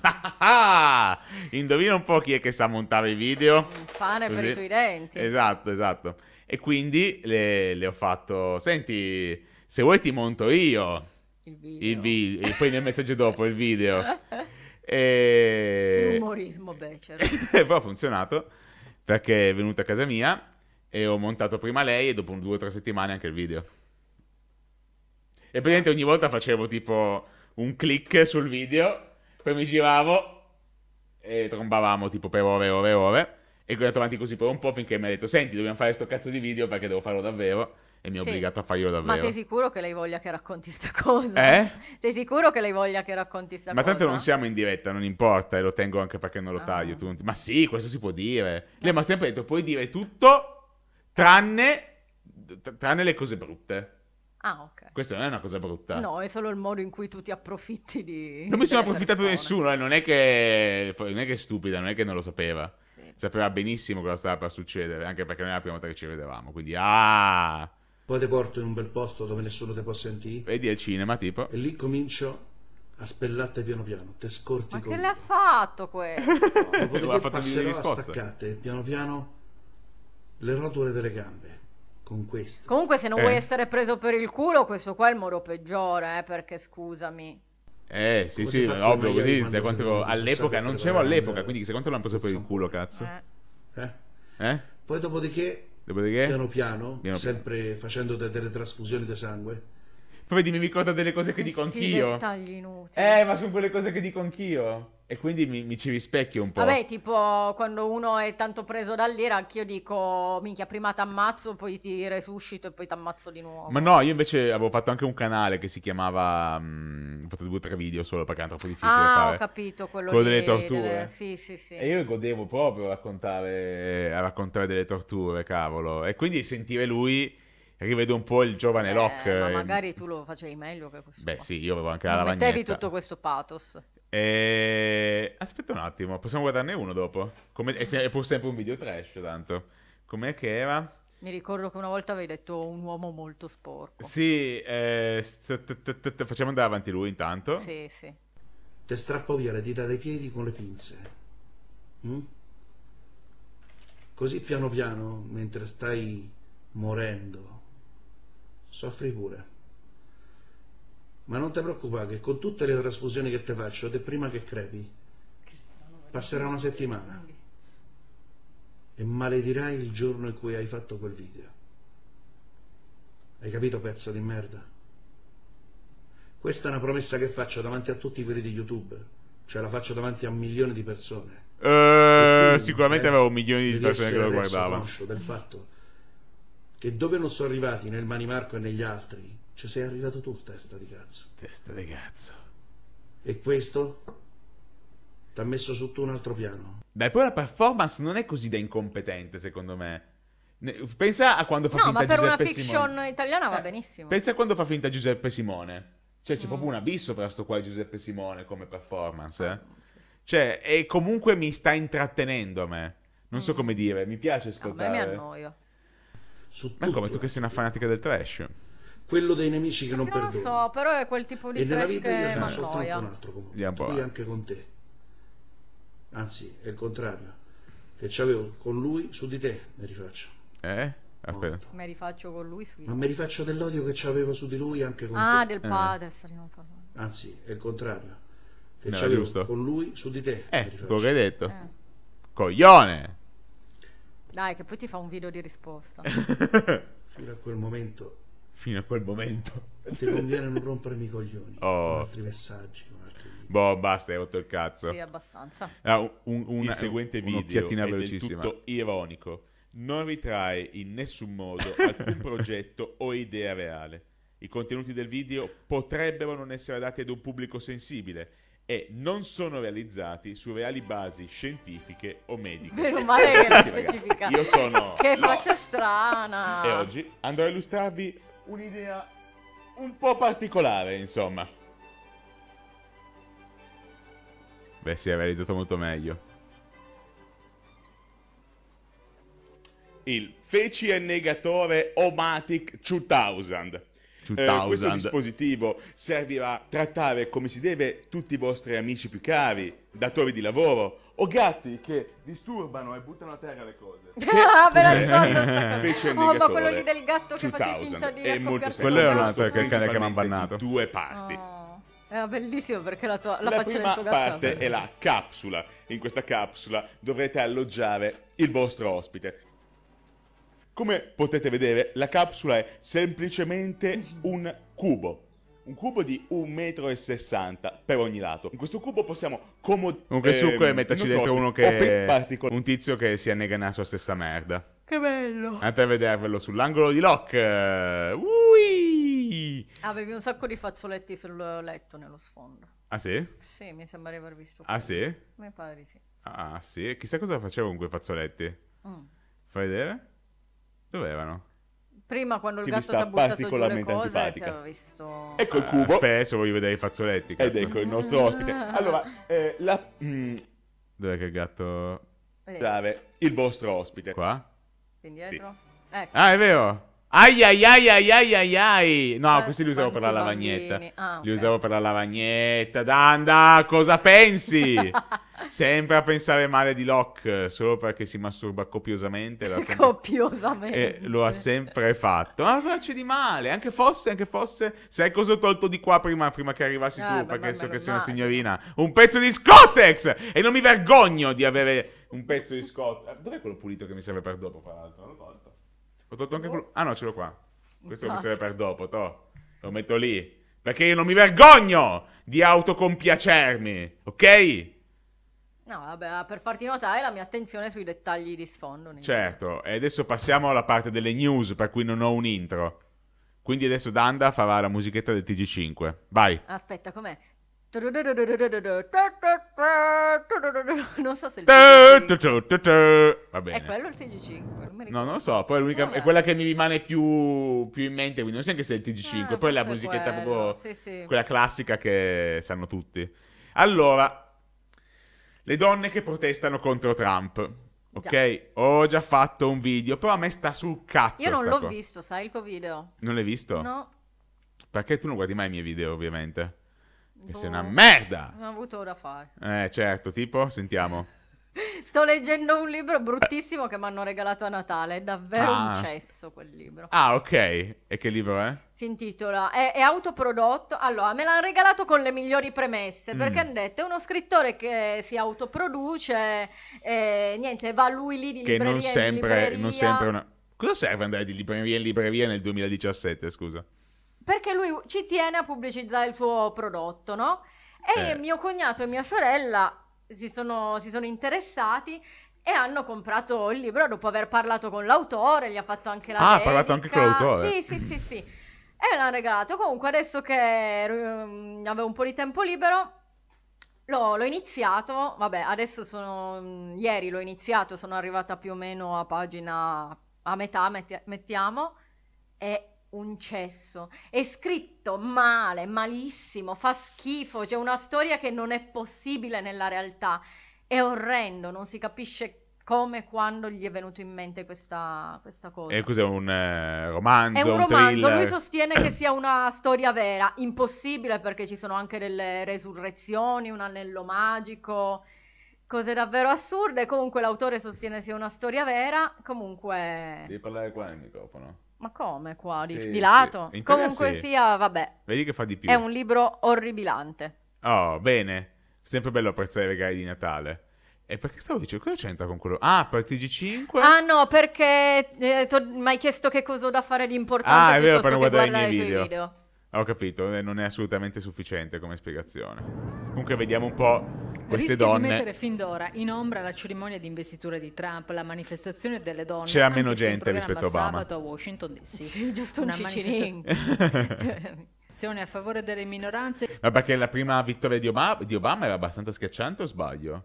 Ah, ah, indovina un po' chi è che sa montare i video. Un pane Così. per i tuoi denti. Esatto, esatto. E quindi le, le ho fatto, senti... Se vuoi ti monto io il video, il vi- e poi nel messaggio dopo il video. E... Che umorismo becero. e poi ha funzionato perché è venuta a casa mia e ho montato prima lei e dopo un, due o tre settimane anche il video. E praticamente ogni volta facevo tipo un click sul video, poi mi giravo e trombavamo tipo per ore e ore e ore. E ho andato avanti così per un po' finché mi ha detto: Senti, dobbiamo fare sto cazzo di video perché devo farlo davvero e mi è sì, obbligato a farglielo davvero. Ma sei sicuro che lei voglia che racconti sta cosa? Eh? Sei sicuro che lei voglia che racconti sta cosa? Ma tanto non siamo in diretta, non importa, e lo tengo anche perché non lo ah. taglio. Tu non ti... Ma sì, questo si può dire. Lei mi ha sempre detto, puoi dire tutto, tranne, tranne le cose brutte. Ah, ok. Questa non è una cosa brutta. No, è solo il modo in cui tu ti approfitti di. Non mi sono approfittato di nessuno, eh. non, è che... non è che. è stupida, non è che non lo sapeva. Sì, Sapeva sì. benissimo cosa stava per succedere, anche perché non è la prima volta che ci vedevamo. Quindi, ah! poi ti porto in un bel posto dove nessuno ti può sentire. Vedi al cinema, tipo. E lì comincio a spellarti piano piano, te scorti Ma che l'ha fatto questo? Dopo l'ha fatto passerò a staccate, piano piano, le rotule delle gambe. Con questo. Comunque, se non eh. vuoi essere preso per il culo, questo qua è il modo peggiore, eh, perché scusami. Eh, sì, Come sì, ovvio, così, se all'epoca, non c'ero all'epoca, quindi se quanto l'hanno preso per il culo, cazzo. Eh? eh? eh? Poi dopodiché Dopodiché? Piano piano, piano sempre piano. facendo delle trasfusioni di sangue. Poi vedi, mi ricorda delle cose che dico anch'io. dettagli inutili. Eh, ma sono quelle cose che dico anch'io. E quindi mi, mi, ci rispecchio un po'. Vabbè, tipo quando uno è tanto preso dall'ira, anch'io dico, minchia, prima ti ammazzo, poi ti resuscito e poi ti ammazzo di nuovo. Ma no, io invece avevo fatto anche un canale che si chiamava... Mh, mm, ho fatto due o tre video solo perché era troppo difficile ah, fare. ho capito, quello, quello lì, delle torture. Delle... Sì, sì, sì. E io godevo proprio a raccontare, a raccontare delle torture, cavolo. E quindi sentire lui rivedo un po' il giovane eh, Locke. Ma eh. magari tu lo facevi meglio che questo. Beh, qua. sì, io avevo anche non la lavagnetta. Mettevi tutto questo pathos. E... Aspetta un attimo, possiamo guardarne uno dopo? Come... È, se... è pur sempre un video trash, tanto. Com'è che era? Mi ricordo che una volta avevi detto un uomo molto sporco. Sì, eh, facciamo andare avanti lui intanto. Sì, sì. Te strappo via le dita dei piedi con le pinze. Mm? Così piano piano, mentre stai morendo, soffri pure. Ma non ti preoccupare che con tutte le trasfusioni che ti faccio, te prima che crepi, passerà una settimana e maledirai il giorno in cui hai fatto quel video. Hai capito, pezzo di merda? Questa è una promessa che faccio davanti a tutti quelli di YouTube, cioè la faccio davanti a milioni di persone. Uh, sicuramente eh, avevo milioni di persone che lo guardavano. del fatto che dove non sono arrivati nel Manimarco e negli altri, ci sei arrivato tu, testa di cazzo. Testa di cazzo. E questo ti ha messo sotto un altro piano. Beh, poi la performance non è così da incompetente, secondo me. Pensa a quando fa no, finta Giuseppe Simone. No, ma per una fiction Simone. italiana va eh, benissimo. Pensa a quando fa finta Giuseppe Simone. Cioè, c'è mm. proprio un abisso fra sto qua e Giuseppe Simone come performance. Eh? Ah, sì, sì. Cioè, e comunque mi sta intrattenendo a me. Non mm. so come dire, mi piace ascoltare. No, a me mi annoio. Su Ma come tu che sei una fanatica del trash? quello dei nemici che non, perdono. Non so, però è quel tipo di e nella vita io sono un altro comunque. Lui eh. anche con te. Anzi, è il contrario. Che c'avevo con lui su di te, mi rifaccio. Eh? Aspetta. Mi rifaccio con lui su di te. Ma mi rifaccio dell'odio che c'avevo su di lui anche con ah, te. Ah, del eh. padre, eh. Salino, Anzi, è il contrario. Che no, c'avevo giusto. con lui su di te. Eh, quello che hai detto. Eh. Coglione! Dai, che poi ti fa un video di risposta. Fino a quel momento fino a quel momento. Ti conviene non rompermi i coglioni. Oh. Con altri messaggi. Con altri boh, basta, hai rotto il cazzo. Sì, abbastanza. Ah, un, un, il seguente video è tutto ironico. Non ritrae in nessun modo alcun progetto o idea reale. I contenuti del video potrebbero non essere adatti ad un pubblico sensibile e non sono realizzati su reali basi scientifiche o mediche. Meno male che la specifica. Io sono... Che faccia no. strana! E oggi andrò a illustrarvi un'idea un po' particolare, insomma. Beh, si è realizzato molto meglio. Il feci e negatore Omatic 2000 eh, questo dispositivo servirà a trattare come si deve tutti i vostri amici più cari, datori di lavoro o gatti che disturbano e buttano a terra le cose. ah, ve la ricordo. Fece oh, ma quello lì del gatto che faceva finta di è Quello è un'altro che, che, che mi ha bannato. Due parti. Oh. È eh, bellissimo perché la, tua, la, la faccia del tuo gatto. La parte è la capsula. In questa capsula dovrete alloggiare il vostro ospite. Come potete vedere, la capsula è semplicemente un cubo. Un cubo di 1,60 m per ogni lato. In questo cubo possiamo comodamente. Comunque, ehm, succo e metterci dentro uno che. è Un tizio che si annega nella sua stessa merda. Che bello! Andate a vedervelo sull'angolo di Locke. Ui! Ah, avevi un sacco di fazzoletti sul letto nello sfondo. Ah, sì? Sì, mi sembra di aver visto. Ah, quello. sì? Mi pare sì. Ah, sì. Chissà cosa facevo con quei fazzoletti. Mm. Fai vedere? Dovevano? Prima quando il Ti gatto ti ha buttato giù le cose si aveva visto... Ecco il cubo. spesso ah, voglio vedere i fazzoletti. Cazzo. Ed ecco il nostro ospite. Allora, eh, la... Mm. Dov'è che il gatto... Brave, il vostro ospite. Qua? Indietro? Sì. Ecco. Ah, è vero! Ai ai ai ai ai ai ai. No, ah, questi li usavo per la lavagnetta. Ah, okay. Li usavo per la lavagnetta. Danda, cosa pensi? sempre a pensare male di Locke, solo perché si masturba copiosamente. Sempre... copiosamente. E eh, lo ha sempre fatto. Ma ah, cosa c'è di male? Anche fosse, anche fosse. Sai cosa ho tolto di qua prima, prima che arrivassi eh, tu? Beh, perché so che sei una signorina. Un pezzo di Scotex! E non mi vergogno di avere un pezzo di Scotex. Dov'è quello pulito che mi serve per dopo, fra l'altro? L'ho tolto. Ho tolto anche oh. quello. Ah, no, ce l'ho qua. Questo mi serve per dopo, to. Lo metto lì. Perché io non mi vergogno di autocompiacermi, ok? No, vabbè, per farti notare la mia attenzione sui dettagli di sfondo. Certo, e adesso passiamo alla parte delle news per cui non ho un intro. Quindi adesso Danda farà la musichetta del TG5. Vai. Aspetta, com'è? Non so se il Va bene. È quello il TG5? Non no, non lo so. Poi è, è quella che mi rimane più, più in mente. Quindi non so neanche se è il TG5. Ah, Poi la musichetta quello. proprio. Sì, sì. Quella classica che sanno tutti. Allora, le donne che protestano contro Trump. Ok, già. ho già fatto un video, però a me sta sul cazzo. Io non l'ho qua. visto, sai il tuo video? Non l'hai visto? No. Perché tu non guardi mai i miei video, ovviamente. Che boh. sei una merda! Non ho avuto da fare. Eh, certo, tipo, sentiamo. Sto leggendo un libro bruttissimo che mi hanno regalato a Natale, è davvero ah. un cesso quel libro. Ah, ok. E che libro è? Si intitola È, è autoprodotto. Allora, me l'hanno regalato con le migliori premesse, mm. perché hanno detto è uno scrittore che si autoproduce e niente, va lui lì di che libreria Che non sempre, non sempre una... Cosa serve andare di libreria in libreria nel 2017, scusa? perché lui ci tiene a pubblicizzare il suo prodotto, no? E eh. mio cognato e mia sorella si sono, si sono interessati e hanno comprato il libro dopo aver parlato con l'autore, gli ha fatto anche la Ah, ha parlato anche con l'autore. Sì, sì, sì, sì. E me l'hanno regalato. Comunque adesso che mm, avevo un po' di tempo libero l'ho, l'ho iniziato, vabbè, adesso sono mm, ieri l'ho iniziato, sono arrivata più o meno a pagina a metà, metti, mettiamo e un cesso. È scritto male, malissimo, fa schifo, c'è una storia che non è possibile nella realtà. È orrendo, non si capisce come e quando gli è venuto in mente questa, questa cosa. E cos'è un eh, romanzo? È un, un romanzo, thriller. lui sostiene che sia una storia vera, impossibile perché ci sono anche delle resurrezioni, un anello magico, cose davvero assurde. Comunque l'autore sostiene sia una storia vera, comunque... Devi parlare qua al microfono. Ma come qua? Di, sì, di lato? Sì. Comunque sì. sia, vabbè. Vedi che fa di più. È un libro orribilante. Oh, bene. Sempre bello apprezzare i regali di Natale. E perché stavo dicendo, cosa c'entra con quello? Ah, per TG5? Ah no, perché eh, mi hai chiesto che cosa ho da fare di importante Ah, è vero, per non guardare i miei video. video. Ho capito, eh, non è assolutamente sufficiente come spiegazione. Comunque vediamo un po' queste Rischia donne. di mettere fin d'ora in ombra la cerimonia di investitura di Trump, la manifestazione delle donne. C'era meno gente rispetto a Obama. sabato a Washington DC. Sì, giusto un cicilin. Cioè, manifestazione a favore delle minoranze. Ma perché la prima vittoria di Obama, di Obama era abbastanza schiacciante o sbaglio?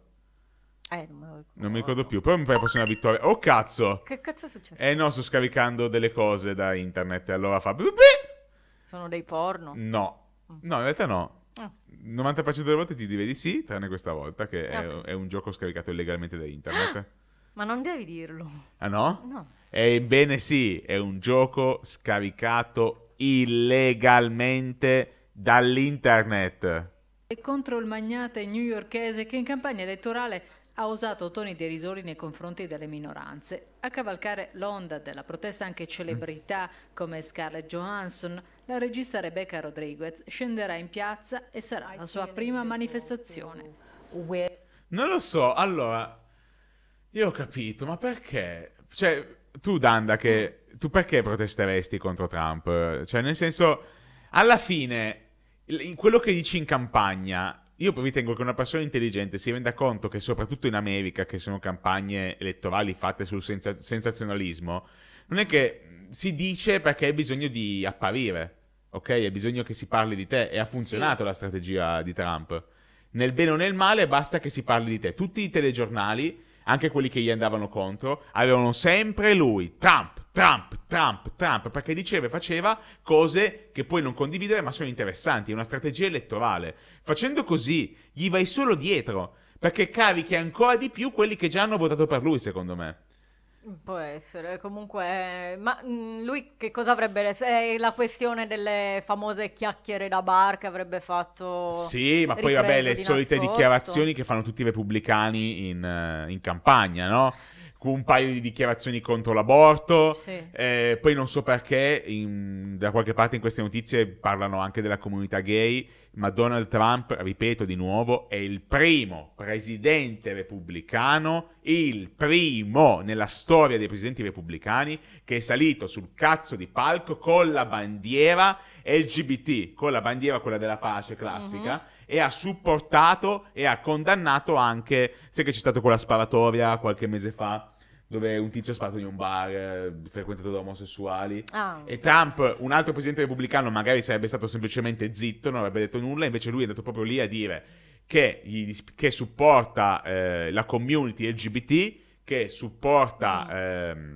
Eh, non, ricordo, non mi ricordo più, però mi pare fosse una vittoria. Oh cazzo! Che cazzo è successo? Eh no, sto scaricando delle cose da internet, allora fa... Beh! Sono dei porno? No, mm. no, in realtà no. Oh. Ah. 90% delle volte ti di sì, tranne questa volta che è, è un gioco scaricato illegalmente da internet. Ah, ma non devi dirlo. Ah no? No. Ebbene sì, è un gioco scaricato illegalmente dall'internet. E contro il magnate newyorkese che in campagna elettorale ha usato toni derisori nei confronti delle minoranze. A cavalcare l'onda della protesta anche celebrità come Scarlett Johansson, la regista Rebecca Rodriguez scenderà in piazza e sarà la sua prima manifestazione. Non lo so, allora, io ho capito, ma perché? Cioè, tu Danda, che, tu perché protesteresti contro Trump? Cioè, nel senso, alla fine, quello che dici in campagna io ritengo che una persona intelligente si renda conto che soprattutto in America, che sono campagne elettorali fatte sul senza- sensazionalismo, non è che si dice perché hai bisogno di apparire, ok? Hai bisogno che si parli di te e ha funzionato sì. la strategia di Trump. Nel bene o nel male basta che si parli di te. Tutti i telegiornali, anche quelli che gli andavano contro, avevano sempre lui, Trump, Trump, Trump, Trump, perché diceva e faceva cose che poi non condividere ma sono interessanti, è una strategia elettorale. Facendo così gli vai solo dietro, perché carichi ancora di più quelli che già hanno votato per lui, secondo me. Può essere, comunque, ma mm, lui che cosa avrebbe, detto? È eh, la questione delle famose chiacchiere da bar che avrebbe fatto... Sì, ma poi vabbè, le di solite dichiarazioni che fanno tutti i repubblicani in, eh, in campagna, no? con un paio di dichiarazioni contro l'aborto. Sì. Eh, poi non so perché, in, da qualche parte in queste notizie parlano anche della comunità gay, ma Donald Trump, ripeto di nuovo, è il primo presidente repubblicano, il primo nella storia dei presidenti repubblicani che è salito sul cazzo di palco con la bandiera LGBT, con la bandiera quella della pace classica. Mm-hmm e ha supportato e ha condannato anche, sai che c'è stata quella sparatoria qualche mese fa dove un tizio è sparato in un bar eh, frequentato da omosessuali. Ah, e Trump, un altro presidente repubblicano, magari sarebbe stato semplicemente zitto, non avrebbe detto nulla, invece lui è andato proprio lì a dire che, gli, che supporta eh, la community LGBT, che supporta eh,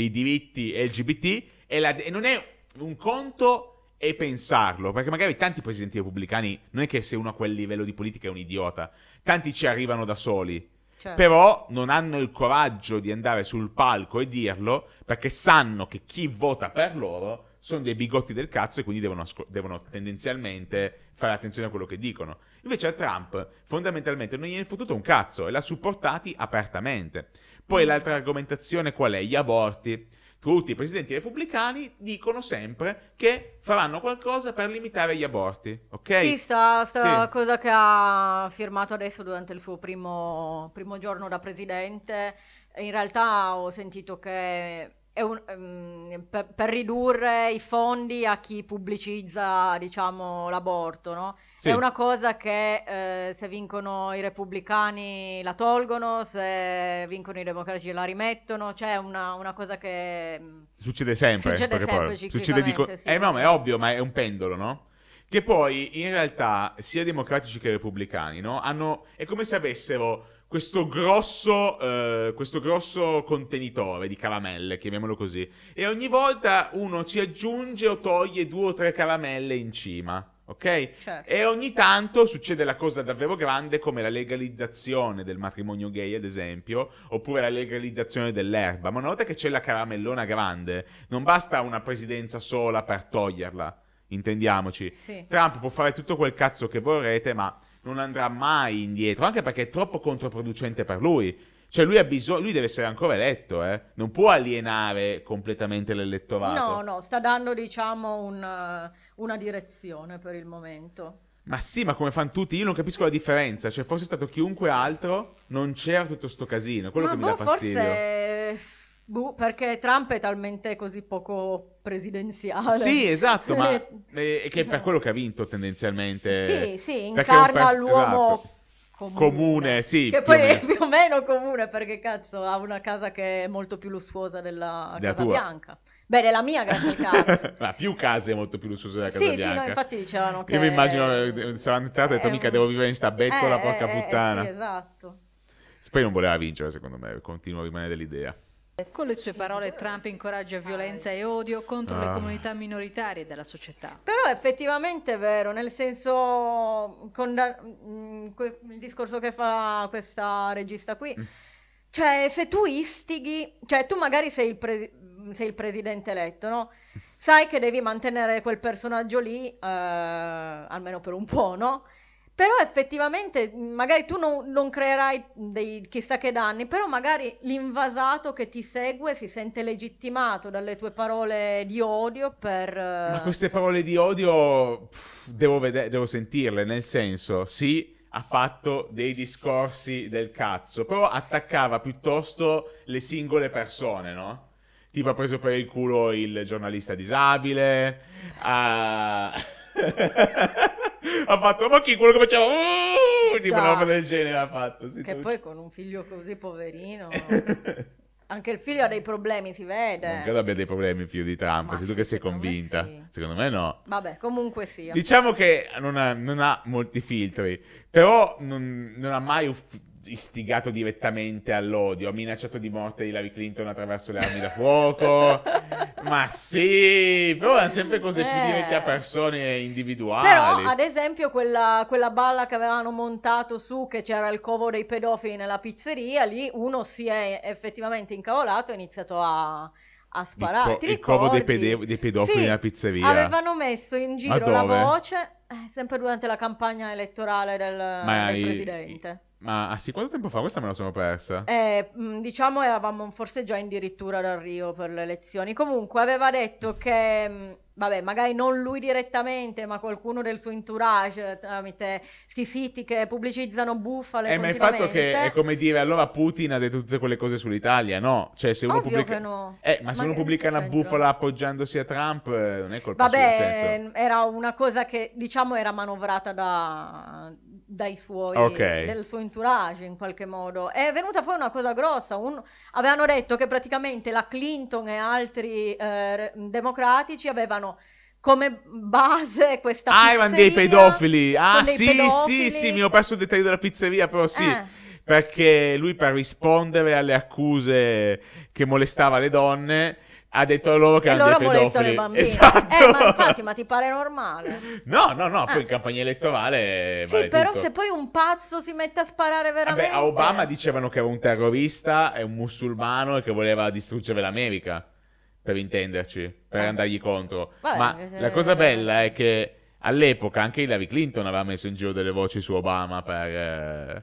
i diritti LGBT e, la, e non è un conto e pensarlo, perché magari tanti presidenti repubblicani non è che se uno a quel livello di politica è un idiota, tanti ci arrivano da soli. Certo. Però non hanno il coraggio di andare sul palco e dirlo perché sanno che chi vota per loro sono dei bigotti del cazzo e quindi devono, devono tendenzialmente fare attenzione a quello che dicono. Invece a Trump fondamentalmente non gli è fottuto un cazzo e l'ha supportati apertamente. Poi mm. l'altra argomentazione qual è? Gli aborti tutti i presidenti repubblicani dicono sempre che faranno qualcosa per limitare gli aborti, ok? Sì, sta, sta sì. cosa che ha firmato adesso durante il suo primo, primo giorno da presidente, in realtà ho sentito che un, um, per, per, ridurre i fondi a chi pubblicizza, diciamo, l'aborto, no? Sì. È una cosa che eh, se vincono i repubblicani la tolgono, se vincono i democratici la rimettono, cioè una, una cosa che... Mm, succede sempre. Succede sempre, succede di co- sì, eh, no, ma è ovvio, ma è un pendolo, no? Che poi, in realtà, sia democratici che repubblicani, no? Hanno... È come se avessero questo grosso, eh, questo grosso contenitore di caramelle, chiamiamolo così, e ogni volta uno ci aggiunge o toglie due o tre caramelle in cima. Ok? Certo. E ogni tanto succede la cosa davvero grande come la legalizzazione del matrimonio gay, ad esempio, oppure la legalizzazione dell'erba. Ma una volta che c'è la caramellona grande, non basta una presidenza sola per toglierla. Intendiamoci. Sì. Trump può fare tutto quel cazzo che vorrete, ma non andrà mai indietro, anche perché è troppo controproducente per lui. Cioè lui, bisog- lui deve essere ancora eletto, eh? non può alienare completamente l'elettorato. No, no, sta dando diciamo un, eh, una direzione per il momento. Ma sì, ma come fanno tutti, io non capisco la differenza. Cioè, fosse stato chiunque altro, non c'era tutto sto casino. Quello ma che boh, mi dà boh, fastidio. Forse Boh, perché Trump è talmente così poco presidenziale. Sì, esatto, ma eh, è, che è per quello che ha vinto tendenzialmente. Sì, sì, incarna pers- l'uomo esatto. comune. comune. sì. Che poi è più o meno comune perché cazzo ha una casa che è molto più lussuosa della, della Casa tua. Bianca. Beh, della mia, grazie al Ma più case molto più lussuose della Casa sì, Bianca. Sì, no, infatti dicevano che... Io mi immagino, eh, saranno entrate e ho detto, mica un... devo vivere in sta bettola, eh, porca eh, eh puttana. Eh, sì, esatto. Poi non voleva vincere, secondo me, continuo a rimanere dell'idea. Con le sue parole Trump incoraggia violenza e odio contro ah. le comunità minoritarie della società. Però effettivamente è vero, nel senso con mm, il discorso che fa questa regista qui. Mm. Cioè, se tu istighi, cioè tu magari sei il, pre- sei il presidente eletto, no? Mm. Sai che devi mantenere quel personaggio lì, eh, almeno per un po', no? Però effettivamente magari tu non, non, creerai dei chissà che danni, però magari l'invasato che ti segue si sente legittimato dalle tue parole di odio per... Eh, Ma queste parole di odio pff, devo, vede- devo sentirle, nel senso sì, ha fatto dei discorsi del cazzo, però attaccava piuttosto le singole persone, no? Tipo ha preso per il culo il giornalista disabile, ha ha fatto ma chi quello che faceva uh, tipo una roba del genere ha fatto sì, che tu... poi con un figlio così poverino anche il figlio ha dei problemi si vede non credo abbia dei problemi il figlio di Trump ma sei tu che sei convinta me sì. secondo me no vabbè comunque sì diciamo che non ha, non ha molti filtri però non, non ha mai uff- istigato direttamente all'odio, ha minacciato di morte Hillary Clinton attraverso le armi da fuoco. Ma sì, però erano sempre cose eh. più dirette a persone individuali. Però, ad esempio, quella, quella, balla che avevano montato su che c'era il covo dei pedofili nella pizzeria, lì uno si è effettivamente incavolato e ha iniziato a a sparare. Il, co- il covo dei, pede- dei pedofili sì, nella pizzeria. Avevano messo in giro la voce eh, sempre durante la campagna elettorale del, del presidente. Ma ah, sì, quanto tempo fa? Questa me la sono persa. Eh, mm, diciamo eravamo forse già addirittura ad arrivo per le elezioni. Comunque aveva detto che, mm, vabbè, magari non lui direttamente, ma qualcuno del suo entourage tramite questi siti che pubblicizzano bufale. Eh, ma il fatto che è come dire, allora Putin ha detto tutte quelle cose sull'Italia, no? Cioè, se uno Ovvio pubblica... No. Eh, ma se ma uno pubblica una bufala appoggiandosi a Trump, eh, non è colpa sua. Vabbè, era una cosa che, diciamo, era manovrata da dai suoi, okay. del suo entourage in qualche modo. È venuta poi una cosa grossa, un... avevano detto che praticamente la Clinton e altri eh, democratici avevano come base questa ah, pizzeria. Ah, dei pedofili! Ah, sì, pedofili. sì, sì, mi ho perso il dettaglio della pizzeria, però sì. Eh. Perché lui per rispondere alle accuse che molestava le donne ha detto loro che erano dei pedofili. Esatto. Eh, ma infatti, ma ti pare normale? No, no, no, ah. poi in campagna elettorale Sì, vale però tutto. se poi un pazzo si mette a sparare eh veramente Vabbè, a Obama eh. dicevano che era un terrorista e un musulmano e che voleva distruggere l'America, per intenderci, per ah. andargli contro. Vabbè, ma invece... la cosa bella è che all'epoca anche Hillary Clinton aveva messo in giro delle voci su Obama per eh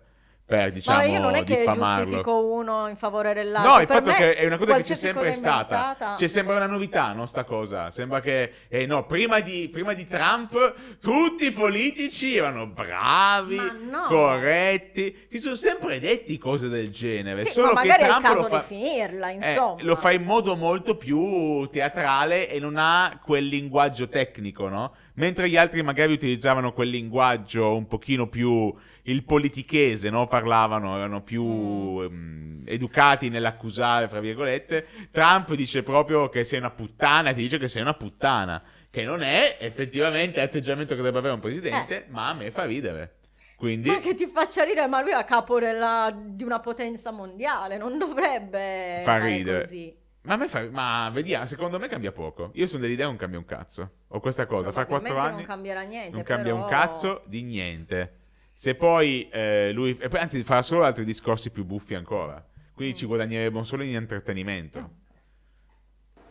per diciamo Ma io diciamo, non è che diffamarlo. giustifico uno in favore dell'altro. No, il per fatto me, che è una cosa che c'è sempre stata. Inventata... C'è sempre eh. una novità, no, sta cosa. Sembra che eh, no, prima di, prima di, Trump tutti i politici erano bravi, no. corretti, si sono sempre detti cose del genere, sì, solo ma magari che Trump è il caso fa... di finirla, eh, insomma. Eh, lo fa in modo molto più teatrale e non ha quel linguaggio tecnico, no? mentre gli altri magari utilizzavano quel linguaggio un pochino più il politichese, no? parlavano, erano più um, educati nell'accusare, fra virgolette, Trump dice proprio che sei una puttana e ti dice che sei una puttana, che non è effettivamente l'atteggiamento che dovrebbe avere un presidente, eh. ma a me fa ridere. Quindi... Ma che ti faccia ridere, ma lui è a capo della... di una potenza mondiale, non dovrebbe far ridere. Così. Ma, a me fa... ma vediamo, ah, secondo me cambia poco. Io sono dell'idea non cambia un cazzo. Ho questa cosa, fra quattro anni... Non cambierà niente. Non però... un cazzo di niente. Se poi eh, lui... E poi, anzi, farà solo altri discorsi più buffi ancora. Quindi mm. ci guadagneremo solo in intrattenimento.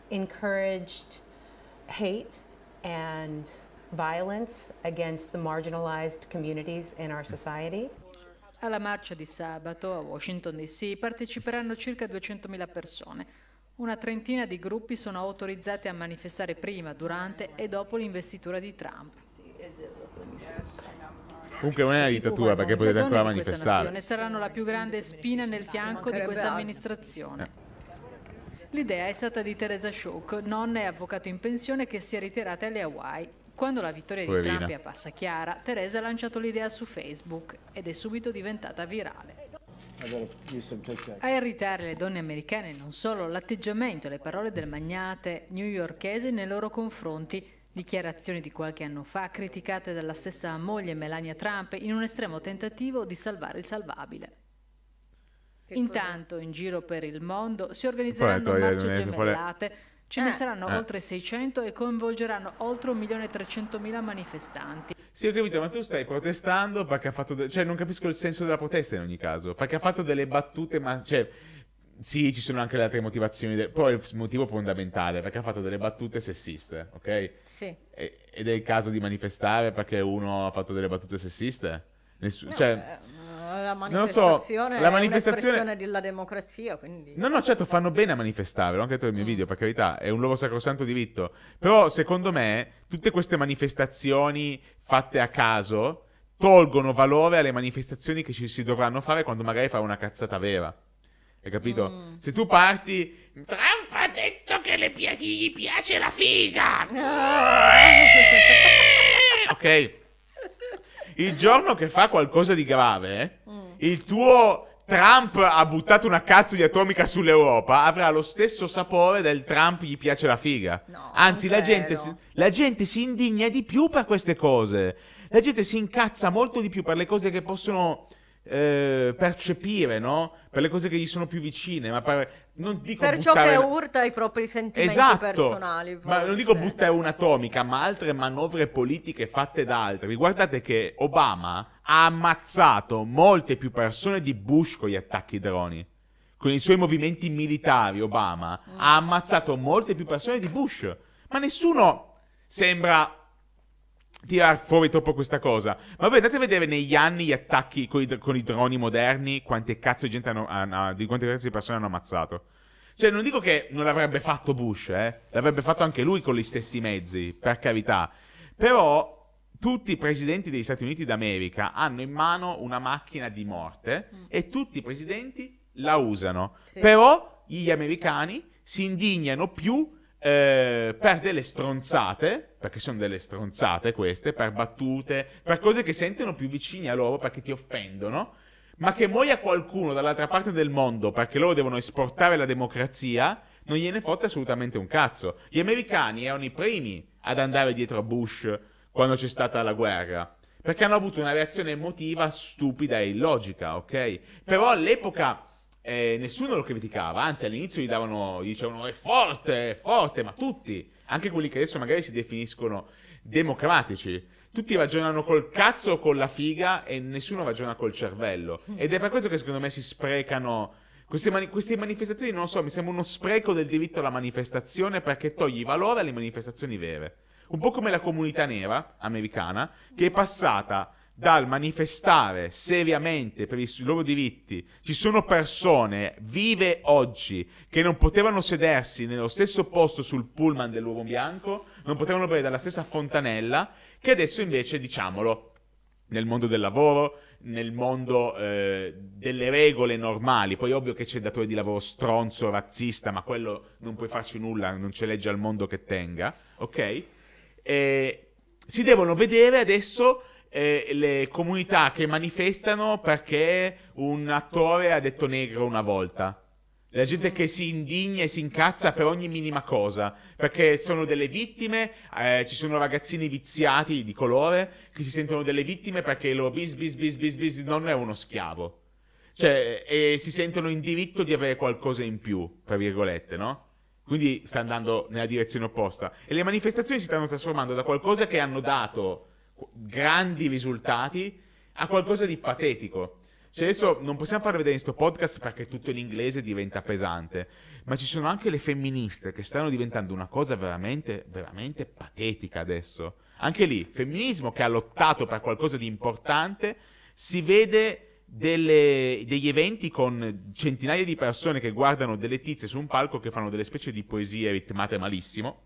Encouraged hate and violence against the marginalized communities in our society. Alla marcia di sabato a Washington DC parteciperanno circa 200.000 persone una trentina di gruppi sono autorizzati a manifestare prima, durante e dopo l'investitura di Trump. Comunque non è una dittatura perché potete ancora manifestare. Le saranno la più grande spina nel fianco di questa amministrazione. L'idea è stata di Teresa Shook, nonna e avvocato in pensione che si è ritirata alle Hawaii. Quando la vittoria Poverina. di Trump è apparsa Chiara, Teresa ha lanciato l'idea su Facebook ed è subito diventata virale. A irritare ecco. le donne americane non solo l'atteggiamento e le parole del magnate newyorkese nei loro confronti, dichiarazioni di qualche anno fa criticate dalla stessa moglie Melania Trump in un estremo tentativo di salvare il salvabile. Intanto in giro per il mondo si organizzeranno eh, marce eh, eh, gemellate Ce eh. ne saranno eh. oltre 600 e coinvolgeranno oltre 1.300.000 manifestanti. Sì, ho capito, ma tu stai protestando perché ha fatto... De- cioè, non capisco il senso della protesta in ogni caso, perché ha fatto delle battute, ma... Cioè, sì, ci sono anche le altre motivazioni, de- però il motivo fondamentale, è perché ha fatto delle battute sessiste, ok? Sì. E- ed è il caso di manifestare perché uno ha fatto delle battute sessiste? Nessu- no, cioè... Eh, la manifestazione, so, la manifestazione... della democrazia. Quindi... No, no, certo, fanno bene a manifestare, l'ho anche detto nel mio mm. video, per carità, è un loro sacrosanto diritto. Però, secondo me, tutte queste manifestazioni fatte a caso tolgono valore alle manifestazioni che ci si dovranno fare quando magari fa una cazzata vera. Hai capito? Mm. Se tu parti... Trump ha detto che le pi- gli piace la figa! ok il giorno che fa qualcosa di grave, mm. il tuo Trump ha buttato una cazzo di atomica sull'Europa avrà lo stesso sapore del Trump gli piace la figa. Anzi, la gente, la gente, si, indigna di più per queste cose. La gente si incazza molto di più per le cose che possono eh, percepire, no? Per le cose che gli sono più vicine, ma per, non dico per ciò che urta i propri sentimenti esatto, personali. Ma non dico buttare un'atomica, ma altre manovre politiche fatte da altri. Guardate che Obama ha ammazzato molte più persone di Bush con gli attacchi droni. Con i suoi movimenti militari, Obama mm. ha ammazzato molte più persone di Bush. Ma nessuno sembra tirare fuori troppo questa cosa. Ma voi andate a vedere negli anni gli attacchi con i, con i droni moderni, quante cazzo di gente hanno, hanno, di quante cazzo di persone hanno ammazzato. Cioè, non dico che non l'avrebbe fatto Bush, eh. L'avrebbe fatto anche lui con gli stessi mezzi, per carità. Però tutti i presidenti degli Stati Uniti d'America hanno in mano una macchina di morte mm. e tutti i presidenti la usano. Sì. Però gli americani si indignano più eh, per delle stronzate, perché sono delle stronzate queste, per battute, per cose che sentono più vicine a loro perché ti offendono, ma che muoia qualcuno dall'altra parte del mondo perché loro devono esportare la democrazia, non gliene fotte assolutamente un cazzo. Gli americani erano i primi ad andare dietro a Bush quando c'è stata la guerra. Perché hanno avuto una reazione emotiva stupida e illogica, ok? Però all'epoca e nessuno lo criticava, anzi all'inizio gli, davano, gli dicevano è forte, è forte, ma tutti, anche quelli che adesso magari si definiscono democratici, tutti ragionano col cazzo o con la figa e nessuno ragiona col cervello. Ed è per questo che secondo me si sprecano queste, mani- queste manifestazioni, non lo so, mi sembra uno spreco del diritto alla manifestazione perché togli valore alle manifestazioni vere. Un po' come la comunità nera americana che è passata dal manifestare seriamente per i loro diritti. Ci sono persone vive oggi che non potevano sedersi nello stesso posto sul pullman dell'uomo bianco, non potevano bere dalla stessa fontanella, che adesso invece, diciamolo, nel mondo del lavoro, nel mondo eh, delle regole normali. Poi ovvio che c'è il datore di lavoro stronzo, razzista, ma quello non puoi farci nulla, non c'è legge al mondo che tenga, ok? E si devono vedere adesso eh, le comunità che manifestano perché un attore ha detto negro una volta. La gente che si indigna e si incazza per ogni minima cosa, perché sono delle vittime, eh, ci sono ragazzini viziati di colore che si sentono delle vittime perché il loro bis bis bis bis bis non è uno schiavo. Cioè, e si sentono in diritto di avere qualcosa in più, tra virgolette, no? Quindi sta andando nella direzione opposta. E le manifestazioni si stanno trasformando da qualcosa che hanno dato grandi risultati a qualcosa di patetico. Cioè adesso non possiamo far vedere in questo podcast perché tutto l'inglese diventa pesante, ma ci sono anche le femministe che stanno diventando una cosa veramente, veramente patetica adesso. Anche lì, femminismo che ha lottato per qualcosa di importante, si vede delle, degli eventi con centinaia di persone che guardano delle tizie su un palco che fanno delle specie di poesie ritmate malissimo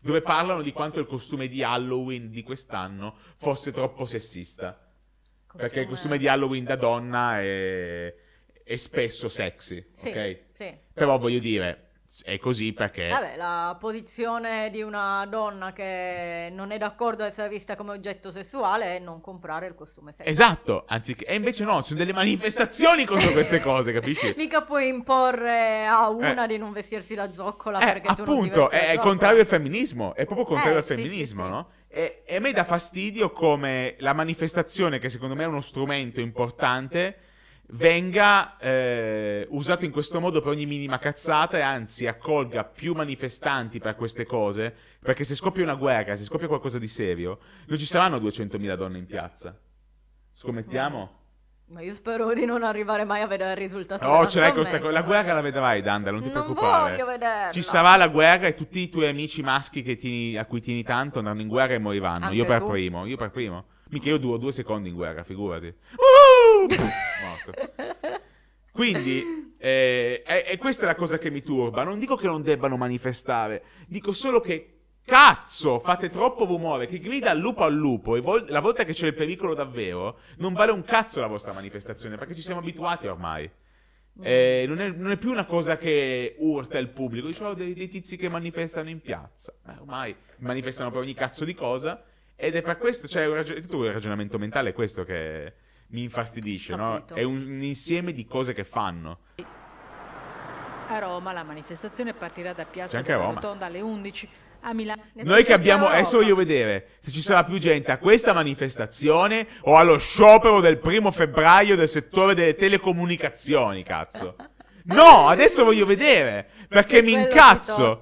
dove parlano di quanto il costume di Halloween di quest'anno fosse troppo sessista. Perché il costume di Halloween da donna è, è spesso sexy, ok? Sì. Però voglio dire, è così perché... Vabbè, la posizione di una donna che non è d'accordo a essere vista come oggetto sessuale è non comprare il costume sessuale. Esatto, anziché... E invece no, ci sono delle esatto. manifestazioni contro queste cose, capisci? Mica puoi imporre a una eh. di non vestirsi la zoccola eh, perché appunto, tu non ti Appunto, è il contrario al femminismo, è proprio eh, contrario eh, al femminismo, sì, sì. no? E, e a me dà fastidio come la manifestazione, che secondo me è uno strumento importante venga eh, usato in questo modo per ogni minima cazzata e anzi accolga più manifestanti per queste cose, perché se scoppia una guerra, se scoppia qualcosa di serio, non ci saranno 200.000 donne in piazza. Scommettiamo? Ma io spero di non arrivare mai a vedere il risultato. Oh, ce l'hai questa cosa. La guerra la vedrai, Danda, non ti non preoccupare. Voglio vederla. Ci sarà la guerra e tutti i tuoi amici maschi tieni, a cui tieni tanto andranno in guerra e moriranno. Anche io per tu? primo, io per primo. Mica io duro due secondi in guerra, figurati. Uh! morto. Quindi, eh, e, questa è la cosa che mi turba. Non dico che non debbano manifestare, dico solo che Cazzo, fate troppo rumore. che grida al lupo al lupo, e vol- la volta che c'è il pericolo davvero, non vale un cazzo la vostra manifestazione, perché ci siamo abituati ormai. Eh, non, è, non, è, più una cosa che urta il pubblico. Diciamo dei, dei tizi che manifestano in piazza. Eh, ormai manifestano per ogni cazzo di cosa. Ed è per questo, cioè, il ragio- tutto il ragionamento mentale è questo che mi infastidisce, no? È un insieme di cose che fanno. A Roma la manifestazione partirà da Piazza della Rotonda alle 11 a Milano. Noi che abbiamo, adesso voglio vedere se ci sarà più gente a questa manifestazione o allo sciopero del primo febbraio del settore delle telecomunicazioni, cazzo. No, adesso voglio vedere. Perché, mi incazzo.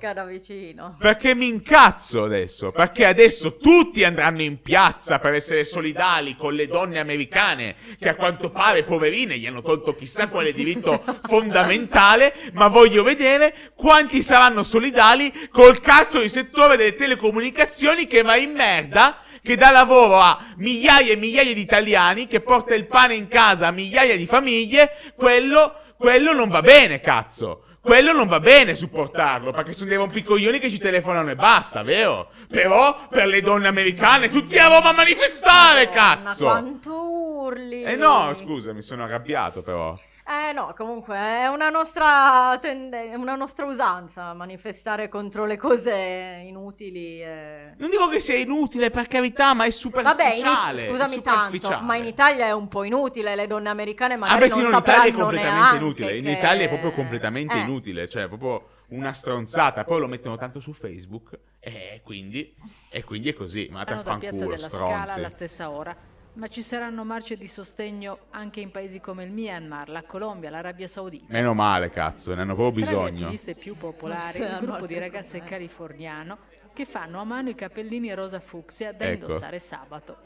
Perché mi incazzo adesso. Perché adesso tutti andranno in piazza per essere solidali con le donne americane. Che a quanto pare, poverine, gli hanno tolto chissà quale diritto fondamentale. Ma voglio vedere quanti saranno solidali col cazzo di settore delle telecomunicazioni che va in merda che dà lavoro a migliaia e migliaia di italiani, che porta il pane in casa a migliaia di famiglie, quello quello non va bene, cazzo. Quello non va bene supportarlo, perché sono dei rompicoglioni che ci telefonano e basta, vero? Però, per le donne americane, tutti a Roma a manifestare, cazzo! Ma quanto urli! Eh no, scusa, mi sono arrabbiato però. Eh no, comunque è una nostra, tende- una nostra usanza manifestare contro le cose inutili. e- Non dico che sia inutile, per carità, ma è Vabbè, in- superficiale. scusami tanto, ma in Italia è un po' inutile, le donne americane Ah, magari beh, sì, non no, in Italia è completamente neanche inutile. In Italia è proprio completamente Eh, inutile, cioè, è proprio una stronzata. Poi lo mettono tanto su Facebook, e quindi, e quindi è così. Ma Vanno da Piazza perfanculo, della Scala stronzi. alla stessa ora. Ma ci saranno marce di sostegno anche in paesi come il Myanmar, la Colombia, l'Arabia Saudita. Meno male, cazzo, ne hanno proprio Tra bisogno. Tra le attiviste più popolari, un cioè, gruppo di ragazze californiano che fanno a mano i capellini rosa fucsia da ecco. indossare sabato.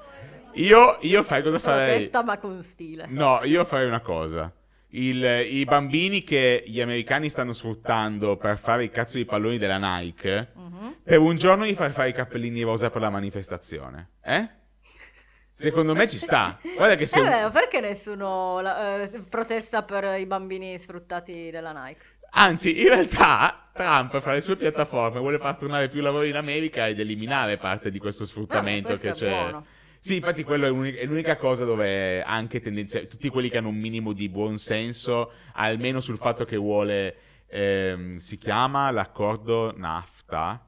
Io, io fai cosa farei? Protesta ma con stile. No, io farei una cosa. Il, I bambini che gli americani stanno sfruttando per fare i cazzo di palloni della Nike, mm-hmm. per un giorno gli far fare i cappellini rosa per la manifestazione. Eh? Secondo me ci sta. Guarda che se... Eh beh, perché nessuno la, eh, protesta per i bambini sfruttati della Nike? Anzi, in realtà Trump fra le sue piattaforme vuole far tornare più lavoro in America ed eliminare parte di questo sfruttamento no, questo che c'è. Buono. Sì, infatti quello è, l'unica, è l'unica cosa dove anche tendenzialmente tutti quelli che hanno un minimo di buon senso, almeno sul fatto che vuole, ehm, si chiama l'accordo NAFTA,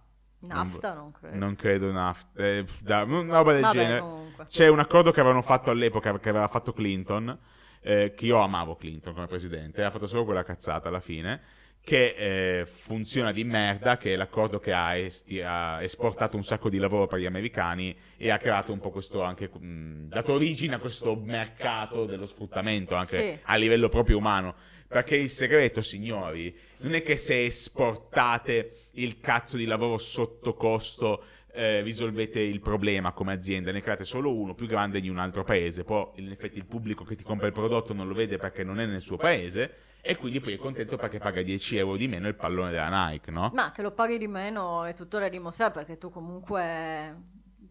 Nafta non, credo. Non credo nafta. Eh, una roba del Vabbè, genere. Comunque. C'è un accordo che avevano fatto all'epoca, che aveva fatto Clinton, eh, che io amavo Clinton come presidente, ha fatto solo quella cazzata alla fine, che eh, funziona di merda, che è l'accordo che ha, esti- ha, esportato un sacco di lavoro per gli americani e ha creato un po' questo, anche, mh, dato origine a questo mercato dello sfruttamento, anche sì. a livello proprio umano. Perché il segreto, signori, non è che se esportate il cazzo di lavoro sotto costo eh, risolvete il problema come azienda, ne create solo uno più grande di un altro paese. Poi in effetti il pubblico che ti compra il prodotto non lo vede perché non è nel suo paese e quindi poi è contento perché paga 10 euro di meno il pallone della Nike, no? Ma che lo paghi di meno è tuttora di Mosè perché tu comunque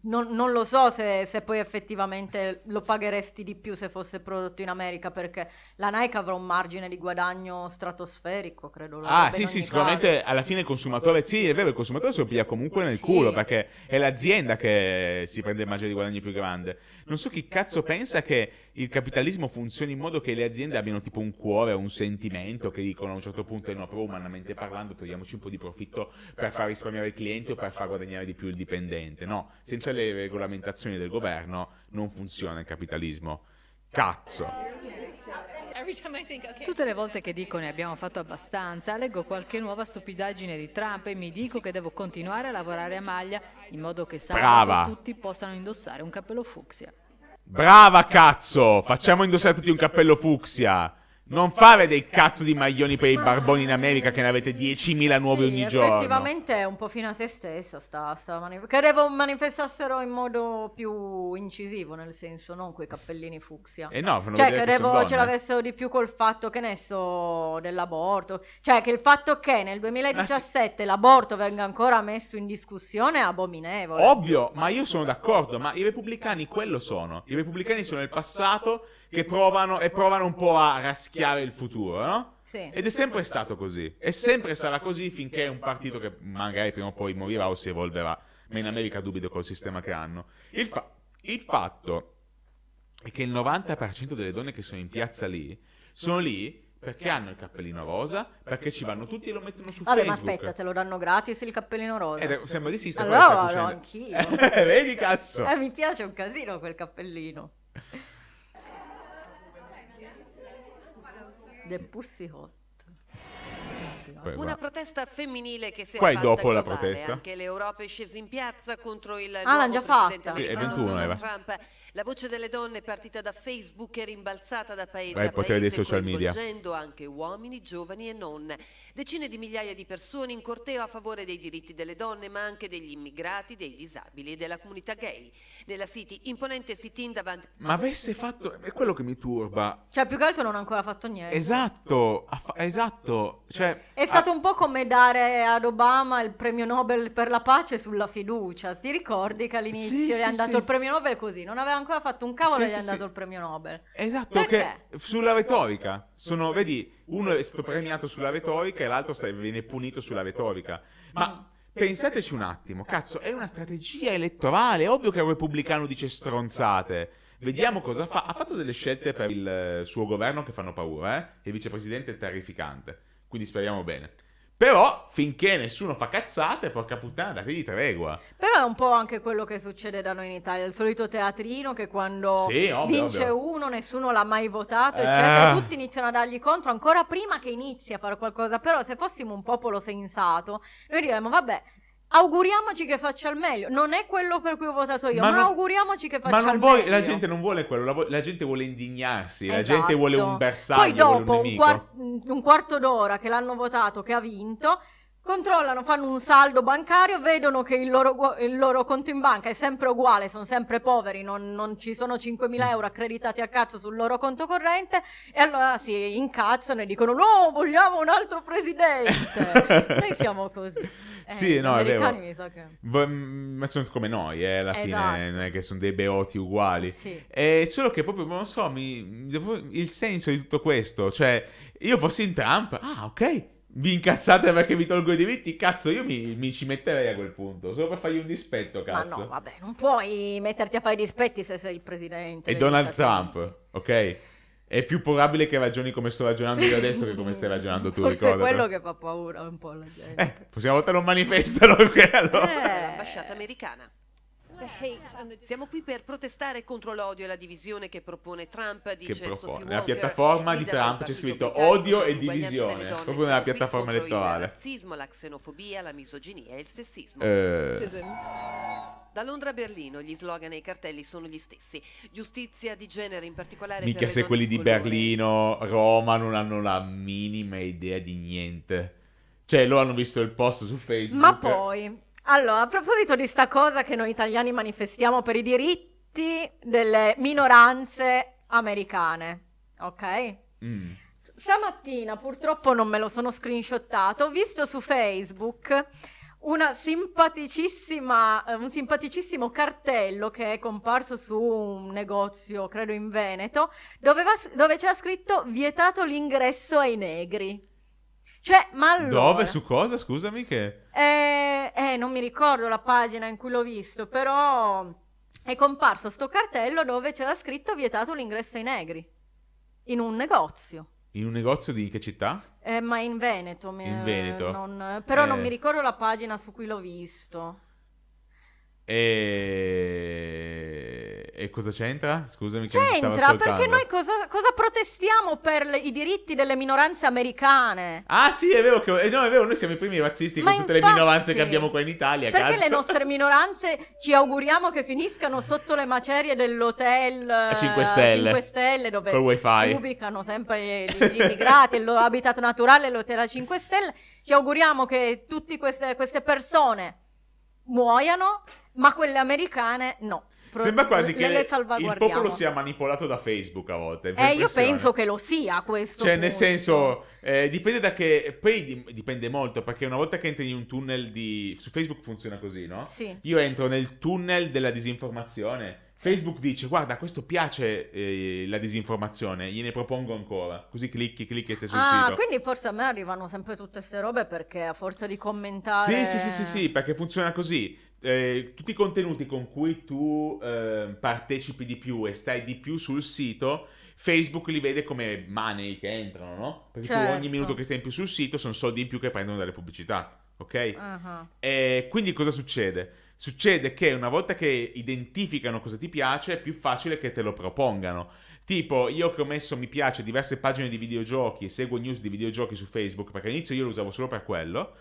non, non, lo so se, se, poi effettivamente lo pagheresti di più se fosse prodotto in America, perché la Nike avrà un margine di guadagno stratosferico, credo. Ah, sì, sì, sicuramente caso. alla fine il consumatore, sì, è vero, il consumatore se lo piglia comunque nel sì. culo, perché è l'azienda che si prende il margine di guadagno più grande. Non so chi cazzo pensa che il capitalismo funziona in modo che le aziende abbiano tipo un cuore, un sentimento che dicono a un certo punto eh, no, però umanamente parlando togliamoci un po' di profitto per far risparmiare il cliente o per far guadagnare di più il dipendente. No, senza le regolamentazioni del governo non funziona il capitalismo. Cazzo! Tutte le volte che dico ne abbiamo fatto abbastanza, leggo qualche nuova stupidaggine di Trump e mi dico che devo continuare a lavorare a maglia in modo che sabato Brava. tutti possano indossare un cappello fucsia. Brava cazzo! Facciamo indossare tutti un cappello fucsia! Non fare dei cazzo di maglioni per i barboni in America che ne avete 10.000 nuovi sì, ogni giorno. Effettivamente è un po' fino a se stessa sta, sta manif- Credevo manifestassero in modo più incisivo, nel senso non quei cappellini fucsia. E eh no, cioè, credevo ce l'avessero di più col fatto che ne so dell'aborto, cioè che il fatto che nel 2017 ah, sì. l'aborto venga ancora messo in discussione è abominevole. Ovvio, ma io sono d'accordo, ma i repubblicani quello sono. I repubblicani sono il passato che provano e provano un po' a raschiare il futuro, no? Sì. Ed è sempre stato così. E sempre sarà così finché è un partito che magari prima o poi morirà o si evolverà. Ma in America dubito col sistema che hanno. Il, fa- il fatto è che il 90% delle donne che sono in piazza lì sono lì perché hanno il cappellino rosa, perché ci vanno tutti e lo mettono su Vabbè, Facebook. Vabbè, ma aspetta, te lo danno gratis il cappellino rosa. Eh, eh sembra di sì, sta allora, no, anch'io. Vedi cazzo. Eh, mi piace un casino quel cappellino. The Pussy Hot. Una protesta femminile che si è Poi fatta dopo la Anche l'Europa è scesa in piazza contro il ah, l'hanno già Sì, è 21 Donald Trump la voce delle donne è partita da Facebook e rimbalzata da paese Dai, a paese, dei social media. anche uomini, giovani e non. Decine di migliaia di persone in corteo a favore dei diritti delle donne, ma anche degli immigrati, dei disabili e della comunità gay. Nella City, imponente sit-in davanti... Ma avesse fatto... è quello che mi turba. Cioè, più che altro non ha ancora fatto niente. Esatto, esatto. Cioè, è stato a... un po' come dare ad Obama il premio Nobel per la pace sulla fiducia. Ti ricordi che all'inizio sì, è sì, andato sì. il premio Nobel così? Non aveva ancora fatto un cavolo sì, e gli sì, è andato sì. il premio Nobel. Esatto, Perché? sulla retorica. Sono, vedi, uno è stato premiato sulla retorica e l'altro viene punito sulla retorica. Ma mm. pensateci un attimo, cazzo, è una strategia elettorale. È ovvio che un repubblicano dice stronzate. Vediamo cosa fa. Ha fatto delle scelte per il suo governo che fanno paura, eh? Il vicepresidente è terrificante. Quindi speriamo bene. Però finché nessuno fa cazzate, porca puttana, dategli tregua. Però è un po' anche quello che succede da noi in Italia, il solito teatrino che quando sì, ovvio, vince ovvio. uno nessuno l'ha mai votato, eh. eccetera, eh. tutti iniziano a dargli contro ancora prima che inizi a fare qualcosa. Però se fossimo un popolo sensato, noi diremmo vabbè, auguriamoci che faccia il meglio. Non è quello per cui ho votato io, ma, ma non, auguriamoci che faccia il meglio. Ma la gente non vuole quello, la, la gente vuole indignarsi, esatto. la gente esatto. vuole un bersaglio. Poi dopo un, un, quart- un, quarto d'ora che l'hanno votato, che ha vinto. Controllano, fanno un saldo bancario, vedono che il loro, il loro conto in banca è sempre uguale, sono sempre poveri, non, non ci sono 5.000 mm. euro accreditati a cazzo sul loro conto corrente e allora si incazzano e dicono no, vogliamo un altro presidente. Noi siamo così. Eh, sì, no, è vero. mi so che... Mm, ma sono come noi, eh, alla esatto. fine, non è che sono dei beoti uguali. Sì. È eh, solo che proprio, non so, mi, il senso di tutto questo, cioè, io fossi in Trump, ah, ok, vi incazzate perché vi tolgo i diritti? Cazzo, io mi, mi, ci metterei a quel punto, solo per fargli un dispetto, cazzo. Ma no, vabbè, non puoi metterti a fare i dispetti se sei il presidente. E Donald Trump, ok? è più probabile che ragioni come sto ragionando io adesso che come stai ragionando tu, Forse è quello che fa paura un po' la gente. Eh, prossima volta non manifestalo. Allora. Eh, l'ambasciata americana. Siamo qui per protestare contro l'odio e la divisione che propone Trump, dice che propone. Nella piattaforma di Trump c'è scritto odio e divisione, proprio nella piattaforma elettorale. Il razzismo, la xenofobia, la misoginia e il sessismo. Eh. Da Londra a Berlino gli slogan e i cartelli sono gli stessi. Giustizia di genere in particolare. Mica se quelli di, di Berlino, Roma non hanno la minima idea di niente. Cioè, loro hanno visto il post su Facebook. Ma poi... Allora, a proposito di sta cosa che noi italiani manifestiamo per i diritti delle minoranze americane, ok? Mm. Stamattina purtroppo non me lo sono screenshottato, ho visto su Facebook eh, un simpaticissimo cartello che è comparso su un negozio, credo in Veneto, dove, va, dove c'era scritto vietato l'ingresso ai negri. Cioè, ma allora... Dove? Su cosa? Scusami che... Eh, eh, non mi ricordo la pagina in cui l'ho visto, però è comparso sto cartello dove c'era scritto vietato l'ingresso ai negri. In un negozio. In un negozio di che città? Eh, ma in Veneto. Mi... In Veneto. Non... Però non eh. mi ricordo la pagina su cui l'ho visto. E... e, cosa c'entra? Scusami C'entra perché noi cosa, cosa protestiamo per le, i diritti delle minoranze americane? Ah sì, è vero, che, eh, no, è vero noi siamo i primi razzisti Ma con tutte le minoranze che abbiamo qua in Italia. Perché cazzo. le nostre minoranze ci auguriamo che finiscano sotto le macerie dell'hotel a 5 eh, stelle, 5 stelle dove ubicano sempre gli, gli immigrati, il loro habitat naturale, l'hotel a 5 stelle. Ci auguriamo che tutte queste, queste persone muoiano ma quelle americane no. Pro- Sembra quasi che il popolo sia manipolato da Facebook a volte. Eh, io penso che lo sia questo. Cioè, punto. nel senso, eh, dipende da che. Poi dipende molto, perché una volta che entri in un tunnel di. Su Facebook funziona così, no? Sì. Io entro nel tunnel della disinformazione. Sì. Facebook dice: Guarda, questo piace eh, la disinformazione, gliene propongo ancora. Così clicchi, clicchi e stai sul ah, sito. quindi forse a me arrivano sempre tutte queste robe perché a forza di commentare. Sì, sì, sì, sì, sì, perché funziona così eh, tutti i contenuti con cui tu eh, partecipi di più e stai di più sul sito, Facebook li vede come money che entrano, no? Perché certo. ogni minuto che stai in più sul sito sono soldi in più che prendono dalle pubblicità, ok? Uh-huh. E quindi cosa succede? Succede che una volta che identificano cosa ti piace è più facile che te lo propongano. Tipo, io che ho messo mi piace diverse pagine di videogiochi e seguo news di videogiochi su Facebook, perché all'inizio io lo usavo solo per quello,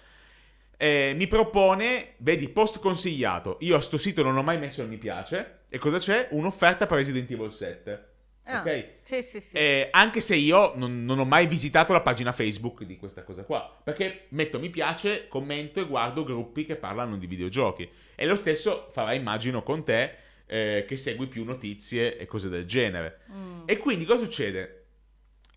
eh, mi propone, vedi, post consigliato. Io a sto sito non ho mai messo il mi piace. E cosa c'è? Un'offerta per Resident Evil 7. Ah, ok? Sì, sì, sì. Eh, anche se io non, non, ho mai visitato la pagina Facebook di questa cosa qua. Perché metto mi piace, commento e guardo gruppi che parlano di videogiochi. E lo stesso farà, immagino, con te, eh, che segui più notizie e cose del genere. Mm. E quindi cosa succede?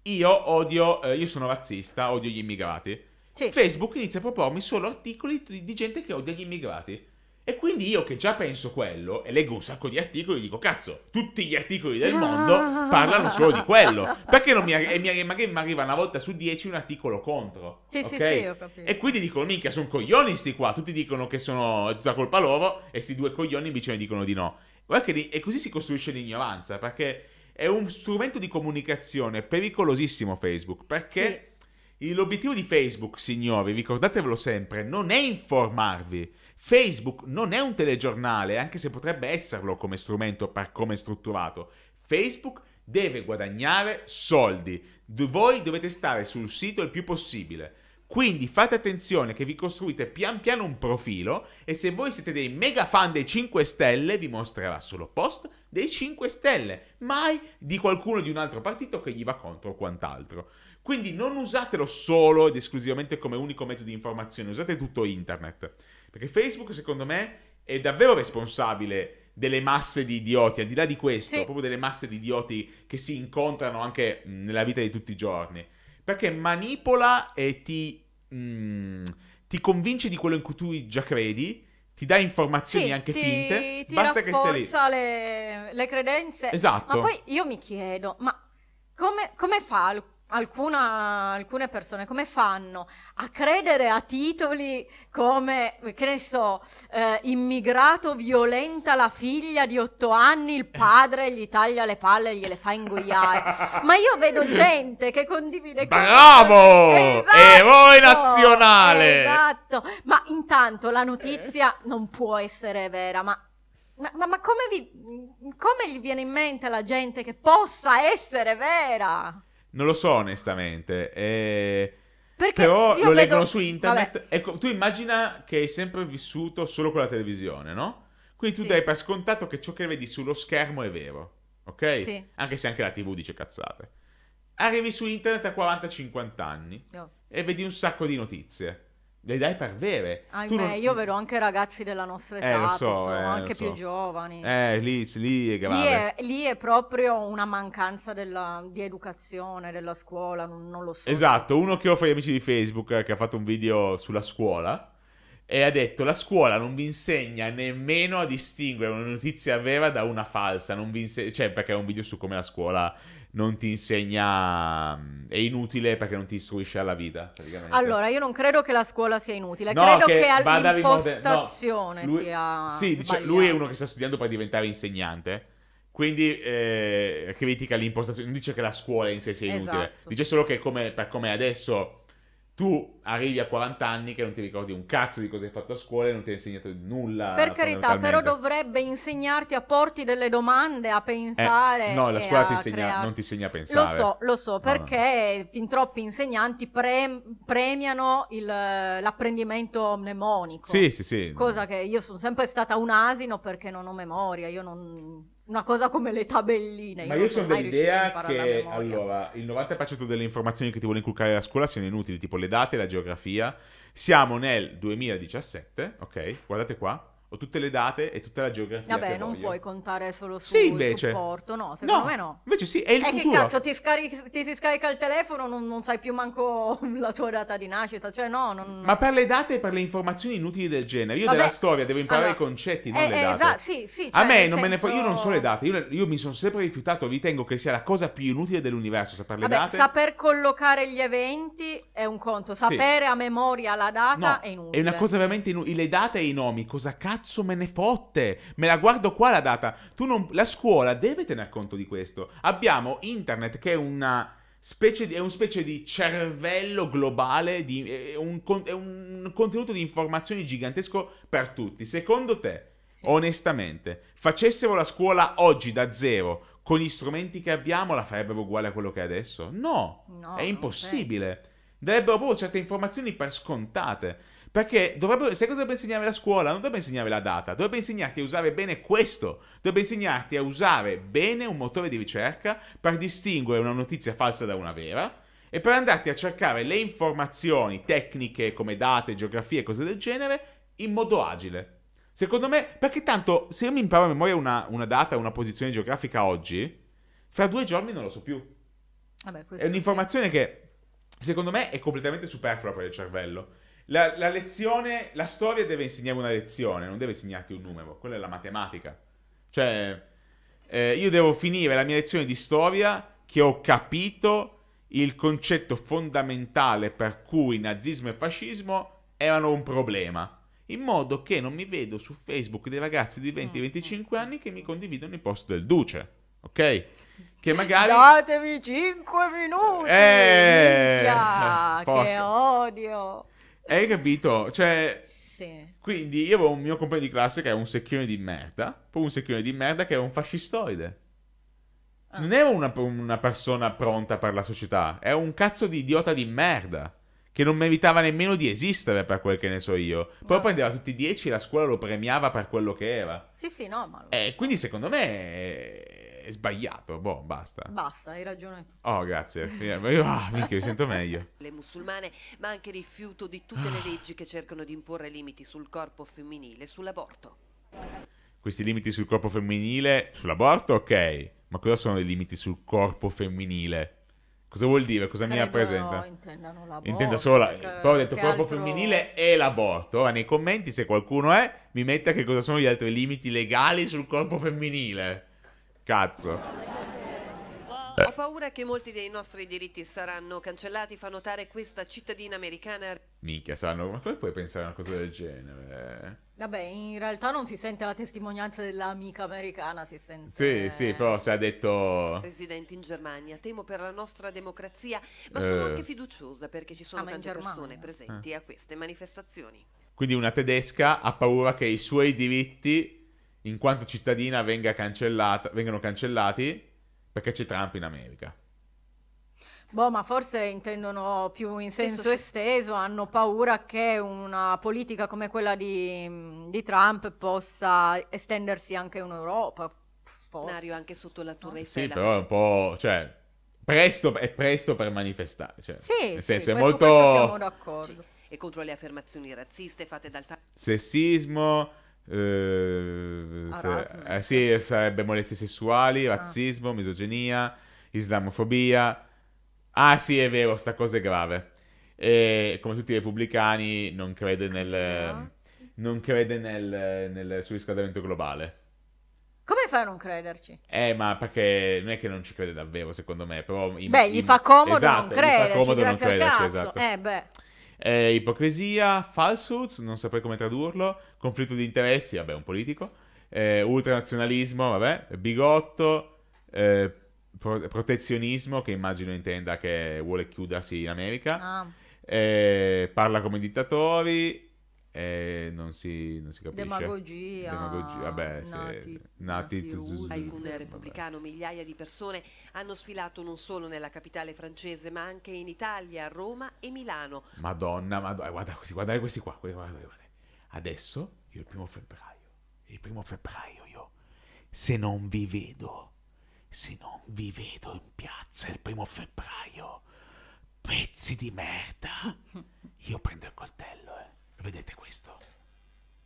Io odio, eh, io sono razzista, odio gli immigrati sì. Facebook inizia a propormi solo articoli di, di gente che odia gli immigrati. E quindi io che già penso quello e leggo un sacco di articoli dico cazzo, tutti gli articoli del mondo parlano solo di quello. Perché non mi, arri- mi, magari mi arriva una volta su dieci un articolo contro. Sì, okay? sì, sì, ho capito. E quindi dico, minchia, sono coglioni sti qua, tutti dicono che sono è tutta colpa loro e sti due coglioni invece mi dicono di no. Guarda che e così si costruisce l'ignoranza, perché è un strumento di comunicazione pericolosissimo Facebook, perché... Sì L'obiettivo di Facebook, signori, ricordatevelo sempre, non è informarvi. Facebook non è un telegiornale, anche se potrebbe esserlo come strumento per come è strutturato. Facebook deve guadagnare soldi. Voi dovete stare sul sito il più possibile. Quindi fate attenzione che vi costruite pian piano un profilo e se voi siete dei mega fan dei 5 Stelle vi mostrerà solo post dei 5 Stelle, mai di qualcuno di un altro partito che gli va contro o quant'altro. Quindi non usatelo solo ed esclusivamente come unico mezzo di informazione, usate tutto internet. Perché Facebook, secondo me, è davvero responsabile delle masse di idioti, al di là di questo, sì. proprio delle masse di idioti che si incontrano anche nella vita di tutti i giorni. Perché manipola e ti, mm, ti convince di quello in cui tu già credi ti dà informazioni sì, anche ti, finte, ti basta che stia lì. Le, le credenze. Esatto. Ma poi io mi chiedo, ma come, come fa Alcuna, alcune persone come fanno a credere a titoli come, che ne so, eh, immigrato violenta la figlia di otto anni, il padre gli taglia le palle e gliele fa ingoiare. Ma io vedo gente che condivide... Bravo! Esatto, Eroe nazionale! Esatto, ma intanto la notizia non può essere vera, ma ma, ma, ma come, vi, come, gli viene in mente la gente che possa essere vera? Non lo so onestamente. Eh, però lo vedo... leggono su internet. Ecco, tu immagina che hai sempre vissuto solo con la televisione, no? Quindi tu sì. dai per scontato che ciò che vedi sullo schermo è vero, ok? Sì. Anche se anche la TV dice cazzate. Arrivi su internet a 40-50 anni oh. e vedi un sacco di notizie le dai per vere. Ahimè, non... io vedo anche ragazzi della nostra età, eh, lo so, tutto, eh, anche lo so. più giovani. Eh, lì, lì, è lì, è, lì, è proprio una mancanza della, di educazione della scuola, non, non lo so. Esatto, uno che ho fra gli amici di Facebook eh, che ha fatto un video sulla scuola e ha detto la scuola non vi insegna nemmeno a distinguere una notizia vera da una falsa, inse- cioè perché è un video su come la scuola non ti insegna, è inutile perché non ti istruisce alla vita. Allora, io non credo che la scuola sia inutile, no, credo che, che all'impostazione no, lui, sia. Sì, dice, lui è uno che sta studiando per diventare insegnante. Quindi eh, critica l'impostazione, non dice che la scuola in sé sia inutile, esatto. dice solo che come, per come è adesso tu arrivi a 40 anni che non ti ricordi un cazzo di cosa hai fatto a scuola e non ti hai insegnato nulla. Per carità, però dovrebbe insegnarti a porti delle domande, a pensare. Eh, no, la scuola ti insegna, creare... non ti insegna a pensare. Lo so, lo so, perché no. fin troppi insegnanti pre- premiano il, l'apprendimento mnemonico. Sì, sì, sì. Cosa che io sono sempre stata un asino perché non ho memoria, io non una cosa come le tabelline. Ma io, io sono dell'idea che allora, il 90% delle informazioni che ti vuole inculcare la scuola siano inutili, tipo le date, la geografia. Siamo nel 2017, ok? Guardate qua. Ho tutte le date e tutta la geografia. Vabbè, non voglio. puoi contare solo su, sì, invece. supporto, no? Secondo no, me no. Invece sì, è il eh, e futuro. E che cazzo, ti, scarichi, ti, si scarica il telefono, non, non, sai più manco la tua data di nascita, cioè no. Non... Ma per le date e per le informazioni inutili del genere, io Vabbè, della storia devo imparare allora, i concetti, non eh, le eh, date. Esatto, sì, sì. Cioè, A me non senso... me ne fa, io non so le date, io, io, mi sono sempre rifiutato, ritengo che sia la cosa più inutile dell'universo, sapere Vabbè, date. saper collocare gli eventi è un conto, sapere sì. a memoria la data no, è inutile. È una cosa veramente inutile, le date e i nomi, cosa cazzo? cazzo me ne fotte? Me la guardo qua la data. Tu Non... La scuola deve tener conto di questo. Abbiamo internet che è una specie di, è una specie di cervello globale, di, è, un, è, un, contenuto di informazioni gigantesco per tutti. Secondo te, sì. onestamente, facessero la scuola oggi da zero con gli strumenti che abbiamo, la farebbero uguale a quello che è adesso? No, no è impossibile. Darebbero proprio certe informazioni per scontate. Perché dovrebbe, sai cosa dovrebbe insegnare la scuola? Non dovrebbe insegnare la data, dovrebbe insegnarti a usare bene questo, dovrebbe insegnarti a usare bene un motore di ricerca per distinguere una notizia falsa da una vera e per andarti a cercare le informazioni tecniche come date, geografie e cose del genere in modo agile. Secondo me, perché tanto se io mi imparo a memoria una, una data, una posizione geografica oggi, fra due giorni non lo so più. Vabbè, è un'informazione sì. che secondo me è completamente superflua per il cervello la, la, lezione, la storia deve insegnare una lezione, non deve insegnarti un numero, quella è la matematica. Cioè, eh, io devo finire la mia lezione di storia che ho capito il concetto fondamentale per cui nazismo e fascismo erano un problema. In modo che non mi vedo su Facebook dei ragazzi di 20-25 mm. anni che mi condividono i post del Duce, ok? Che magari... Datevi 5 minuti! Eh, minchia, che odio! Hai capito? Cioè... Sì. Quindi io avevo un mio compagno di classe che era un secchione di merda, poi un secchione di merda che era un fascistoide. Ah. Non era una, una persona pronta per la società, era un cazzo di idiota di merda che non meritava nemmeno di esistere per quel che ne so io. Poi no. prendeva tutti i 10 e la scuola lo premiava per quello che era. Sì, sì, no, ma... E Eh, quindi secondo me è sbagliato, boh, basta. Basta, hai ragione. Oh, grazie. Ah, minchia, mi sento meglio. Le musulmane, ma anche rifiuto di tutte le leggi che cercano di imporre limiti sul corpo femminile, sull'aborto. Questi limiti sul corpo femminile, sull'aborto, ok. Ma cosa sono i limiti sul corpo femminile? Cosa vuol dire? Cosa Credo mi rappresenta? intendano l'aborto. Intendo solo, però ho detto corpo altro... femminile e l'aborto. Ora nei commenti, se qualcuno è, mi metta che cosa sono gli altri limiti legali sul corpo femminile. Cazzo. Ho paura che molti dei nostri diritti saranno cancellati, fa notare questa cittadina americana. Minchia, sanno, ma come puoi pensare a una cosa del genere? Vabbè, in realtà non si sente la testimonianza dell'amica americana, si sente... Sì, sì, però se ha detto... Presidente, in Germania temo per la nostra democrazia, ma sono eh. anche fiduciosa perché ci sono ah, tante persone presenti eh. a queste manifestazioni. Quindi una tedesca ha paura che i suoi diritti in quanto cittadina venga vengano cancellati perché c'è Trump in America. Boh, ma forse intendono più in senso sì, esteso, hanno paura che una politica come quella di, di Trump possa estendersi anche in Europa. Scenario anche sotto la Torre Eiffel. Sì, però è un po'... Cioè, presto, è presto per manifestare. Cioè, sì, nel senso, sì, è questo, molto... Questo siamo d'accordo. Sì. E contro le affermazioni razziste fatte dal... Sessismo Ehm, ah, eh, sì, eh, sarebbe molestie sessuali, ah. razzismo, ah. misoginia, islamofobia. Ah sì, è vero, sta cosa è grave. E come tutti i repubblicani non crede nel... No. Ehm, non crede nel, nel surriscaldamento globale. Come fai a non crederci? Eh, ma perché non è che non ci crede davvero, secondo me. Però in, beh, gli in... fa comodo esatto, non crederci, gli fa comodo non esatto, crederci, esatto. Eh, beh. Eh, ipocrisia, falsehoods, non saprei come tradurlo, conflitto di interessi, vabbè, un politico, eh, ultranazionalismo, vabbè, bigotto, eh, pro- protezionismo, che immagino intenda che vuole chiudersi in America, ah. eh, parla come dittatori, eh, non, si, non si capisce. Demagogia. Demagogia. Vabbè, nati, nati, nati repubblicano, migliaia di persone hanno sfilato non solo nella capitale francese, ma anche in Italia, Roma e Milano. Madonna, guarda questi, guardate questi qua, Adesso, io il primo febbraio, il primo febbraio io, se non vi vedo, se non vi vedo in piazza il primo febbraio, pezzi di merda, io prendo il coltello, eh. Lo vedete questo?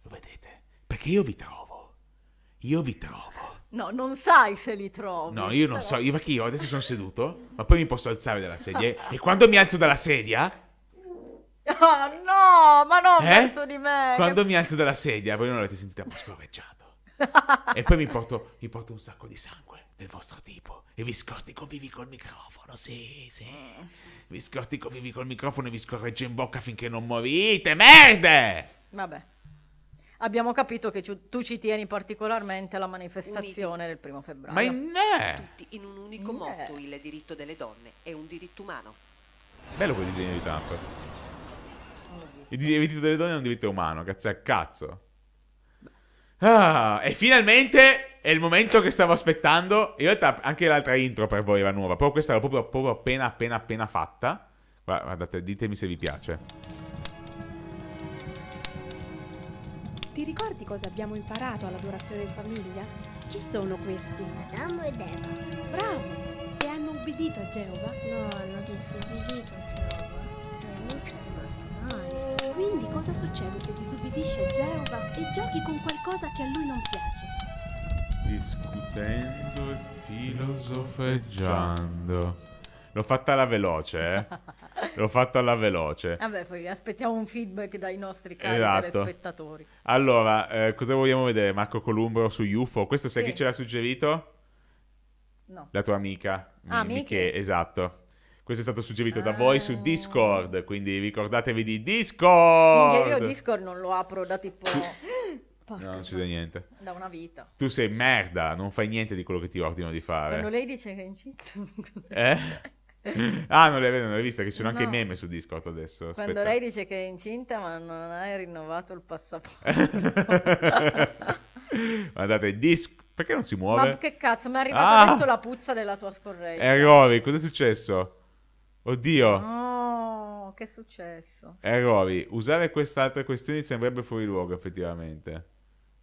Lo vedete? Perché io vi trovo. Io vi trovo. No, non sai se li trovo. No, io non so, io perché io adesso sono seduto, ma poi mi posso alzare dalla sedia. e quando mi alzo dalla sedia, Oh no, ma no, eh? verso di me. Quando che... mi alzo dalla sedia, voi non avete sentito un po' scorreggiato. e poi mi porto, mi porto, un sacco di sangue del vostro tipo. E vi scortico vivi col microfono, sì, sì. Eh. Vi scortico vivi col microfono e vi scorreggio in bocca finché non morite, merde! Vabbè. Abbiamo capito che tu ci tieni particolarmente alla manifestazione Uniti. del primo febbraio. Ma in me! Tutti in un unico motto, il diritto delle donne è un diritto umano. Bello quel disegno di Trump. Il diritto delle donne è un diritto umano, cazzo a cazzo. Ah, e finalmente è il momento che stavo aspettando. In realtà anche l'altra intro per voi era nuova, però questa era proprio, proprio appena appena appena fatta. Guardate, ditemi se vi piace. Ti ricordi cosa abbiamo imparato all'adorazione in famiglia? Chi sono questi? Adamo ed Eva. Bravo! E hanno ubbidito a Geova? No, hanno disubbidito a Geova. La luce è rimasta male. Quindi cosa succede se disobbedisci a Geova e giochi con qualcosa che a lui non piace? Discutendo e filosofeggiando. L'ho fatta alla veloce, eh? L'ho fatta alla veloce. Vabbè, poi aspettiamo un feedback dai nostri cari esatto. telespettatori. Allora, eh, cosa vogliamo vedere? Marco Columbro su UFO. Questo sai sì. chi ce l'ha suggerito? No. La tua amica. Ah, Miche, esatto. Questo è stato suggerito ah. da voi su Discord, quindi ricordatevi di Discord! Minchia, io Discord non lo apro da tipo... Porca no, non succede niente. Da una vita. Tu sei merda, non fai niente di quello che ti ordino di fare. Quando lei dice che è incinta... Eh? Ah, non l'hai, non l'hai vista, che ci sono no. anche i meme su Discord adesso. Aspetta. Quando lei dice che è incinta ma non hai rinnovato il passaporto. Guardate, Discord... Perché non si muove? Ma che cazzo, mi è arrivata ah! adesso la puzza della tua scorreggia. Errori, cos'è successo? Oddio. No, che è successo? Errori. Eh, usare quest'altra questione sembrerebbe fuori luogo, effettivamente.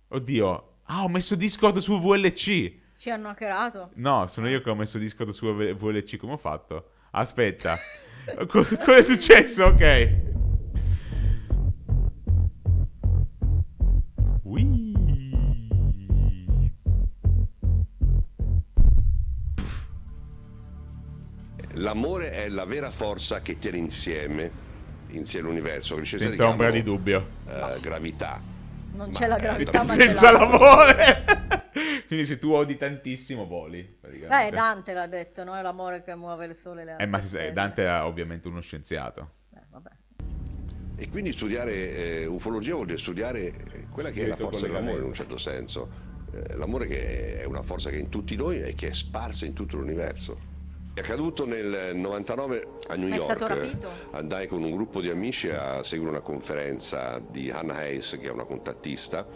Oddio. Ah, ho messo Discord su VLC. Ci hanno hackerato? No, sono io che ho messo Discord su VLC. Come ho fatto? Aspetta. cosa è successo? Ok. l'amore è la vera forza che tiene insieme, insieme l'universo. Senza ombra di dubbio. Eh, gravità. Non c'è la gravità, ma senza l'amore. Quindi se tu odi tantissimo voli. Beh, Dante l'ha detto, no? È l'amore che muove il sole e le altre. Eh, ma se, Dante era ovviamente uno scienziato. Beh, vabbè. E quindi studiare eh, ufologia vuol dire studiare eh, quella che è la forza dell'amore in un certo senso. Eh, l'amore che è una forza che è in tutti noi e che è sparsa in tutto l'universo. È accaduto nel 99 a New York. È stato rapito? Andai con un gruppo di amici a seguire una conferenza di Hannah Hayes, che è una contattista,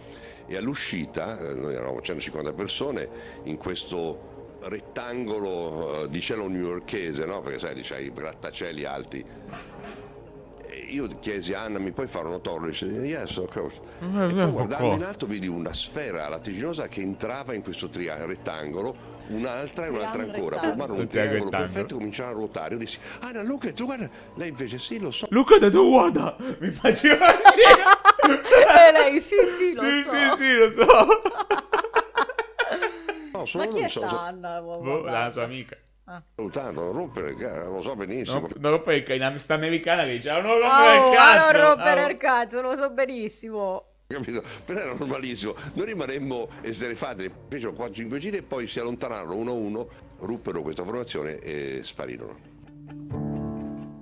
e all'uscita, eh, noi eravamo 150 persone, in questo rettangolo eh, di cielo newyorkese, no? perché sai, c'hai i grattacieli alti, io chiesi a Anna mi puoi fare un autografo? Dice yes of course eh, e poi eh, guardando in alto vedi una sfera latiginosa che entrava in questo triangolo rettangolo un'altra e un'altra ancora. Formarono un triangolo perfetto e cominciarono a ruotare. Io dissi, Anna, Luca, hai detto guarda. Lei invece sì, lo so. Luca ha detto guarda, mi faceva sì. e eh, lei sì, sì, lo sì, so. Sì, sì, lo so. no, solo Ma chi è so, Anna? Boh, boh la sua amica. Ah. non rompere eh, il cazzo, lo so benissimo. Non, non rompere il cazzo, in amistà americana che diceva non rompere oh, il cazzo. Non rompere oh. il cazzo, lo so benissimo. Capito? Però era normalissimo, noi rimaremmo esterefati, fecero 4-5 giri e poi si allontanarono uno a uno, ruppero questa formazione e sparirono.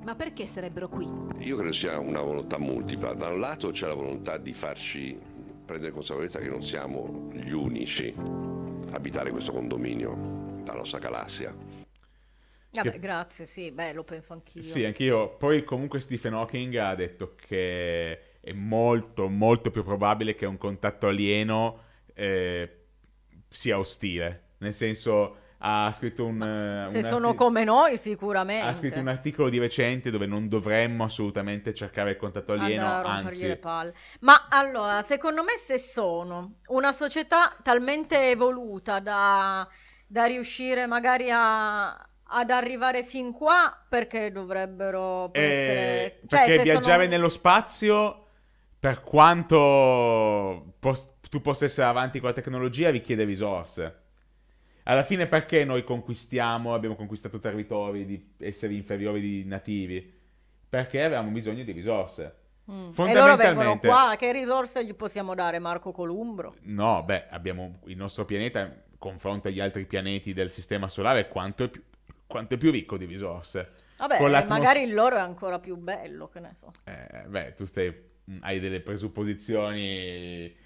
Ma perché sarebbero qui? Io credo sia una volontà multipla. Da un lato c'è la volontà di farci prendere consapevolezza che non siamo gli unici a abitare questo condominio, la nostra galassia. Ah che... grazie, sì, beh, lo penso anch'io. Sì, anch'io. Poi comunque Stephen Hawking ha detto che è molto, molto più probabile che un contatto alieno eh, sia ostile. Nel senso, ha scritto un... Eh, un se artic- sono come noi, sicuramente. Ha scritto un articolo di recente dove non dovremmo assolutamente cercare il contatto alieno, anzi... Le Ma allora, secondo me se sono una società talmente evoluta da, da riuscire magari a, ad arrivare fin qua perché dovrebbero eh, essere... Cioè, perché viaggiare sono... nello spazio per quanto pos- tu possa essere avanti con la tecnologia, richiede risorse. Alla fine perché noi conquistiamo, abbiamo conquistato territori di esseri inferiori di nativi? Perché avevamo bisogno di risorse. Mm. E loro vengono qua, che risorse gli possiamo dare Marco Columbro? No, beh, abbiamo il nostro pianeta confronto agli altri pianeti del sistema solare quanto è più, quanto è più ricco di risorse. Vabbè, eh, magari il loro è ancora più bello, che ne so. Eh, beh, tu stai Mm, hai delle presupposizioni.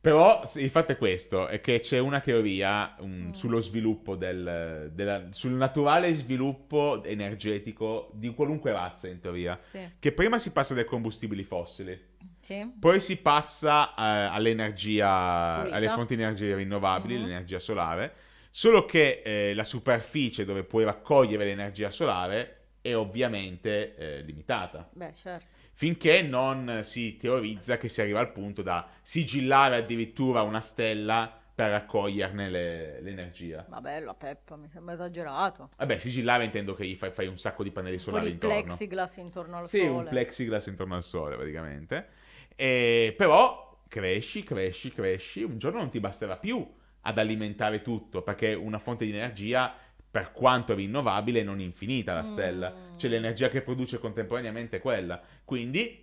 Però il fatto è questo, è che c'è una teoria um, sullo sviluppo del, della, sul naturale sviluppo energetico di qualunque razza in teoria, sì. che prima si passa dai combustibili fossili, sì. poi si passa uh, all'energia, Pulita. alle fonti di energia rinnovabili, mm-hmm. l'energia solare, solo che eh, la superficie dove puoi raccogliere l'energia solare è ovviamente eh, limitata. Beh, certo finché non si teorizza che si arriva al punto da sigillare addirittura una stella per raccoglierne le, l'energia. Ma bello, Peppa, mi sembra esagerato. Vabbè, sigillare intendo che gli fai, fai un sacco di pannelli solari intorno. Un plexiglass intorno al sì, sole. Sì, un plexiglass intorno al sole, praticamente. E, però cresci, cresci, cresci, un giorno non ti basterà più ad alimentare tutto, perché una fonte di energia per quanto rinnovabile, non infinita la stella. Mm. Cioè l'energia che produce contemporaneamente è quella. Quindi,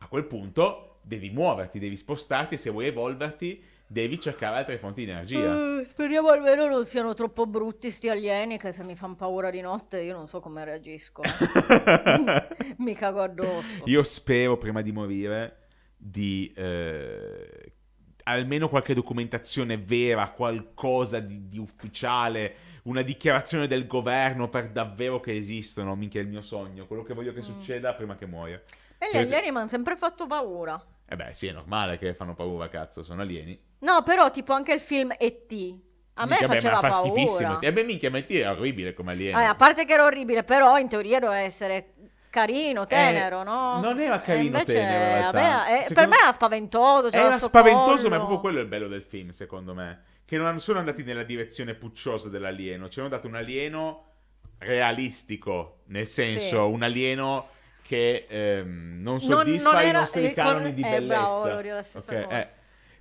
a quel punto, devi muoverti, devi spostarti, se vuoi evolverti, devi cercare altre fonti di energia. Uh, speriamo almeno non siano troppo brutti sti alieni che se mi fanno paura di notte io non so come reagisco. mi cago addosso. Io spero prima di morire di eh, almeno qualche documentazione vera, qualcosa di, di, ufficiale, una dichiarazione del governo per davvero che esistono. Minchia, è il mio sogno, quello che voglio che mm. succeda prima che muoia. E gli Perché... Cioè, alieni mi cioè hanno sempre fatto paura. Eh beh, sì, è normale che fanno paura, cazzo, sono alieni. No, però tipo anche il film E.T., a me minchia, faceva ma fa paura. schifissimo. E eh beh, minchia, ma te è orribile come alieno. Ah, a parte che era orribile, però in teoria doveva essere carino, eh, tenero, eh, no? Non era carino, tenero. Vabbè, è, eh, per me era spaventoso. Cioè era spaventoso, collo. ma è proprio quello il bello del film, secondo me. Che non sono andati nella direzione pucciosa dell'alieno. Ci hanno dato un alieno realistico, nel senso, sì. un alieno che ehm, non soddisfa non, non era, i nostri canoni con... di bellezza. Eh, bravo, Lorio, la stessa okay, cosa. Eh,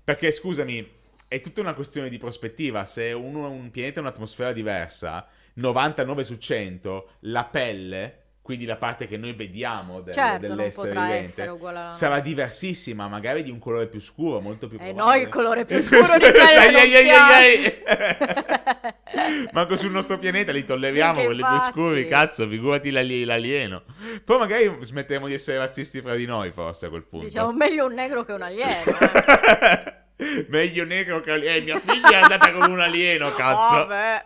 perché, scusami, è tutta una questione di prospettiva. Se uno, un pianeta ha un'atmosfera diversa, 99 su 100, la pelle quindi la parte che noi vediamo del, certo, dell'essere vivente sarà diversissima, magari di un colore più scuro, molto più probabile. Eh no, il colore più scuro di quello Manco sul nostro pianeta li tolleriamo, quelli più scuri, cazzo, figurati l'ali- l'alieno. Poi magari smettiamo di essere razzisti fra di noi, forse, a quel punto. Diciamo, meglio un negro che un alieno. Eh. meglio negro che un alieno. Eh, mia figlia è andata con un alieno, cazzo. Vabbè.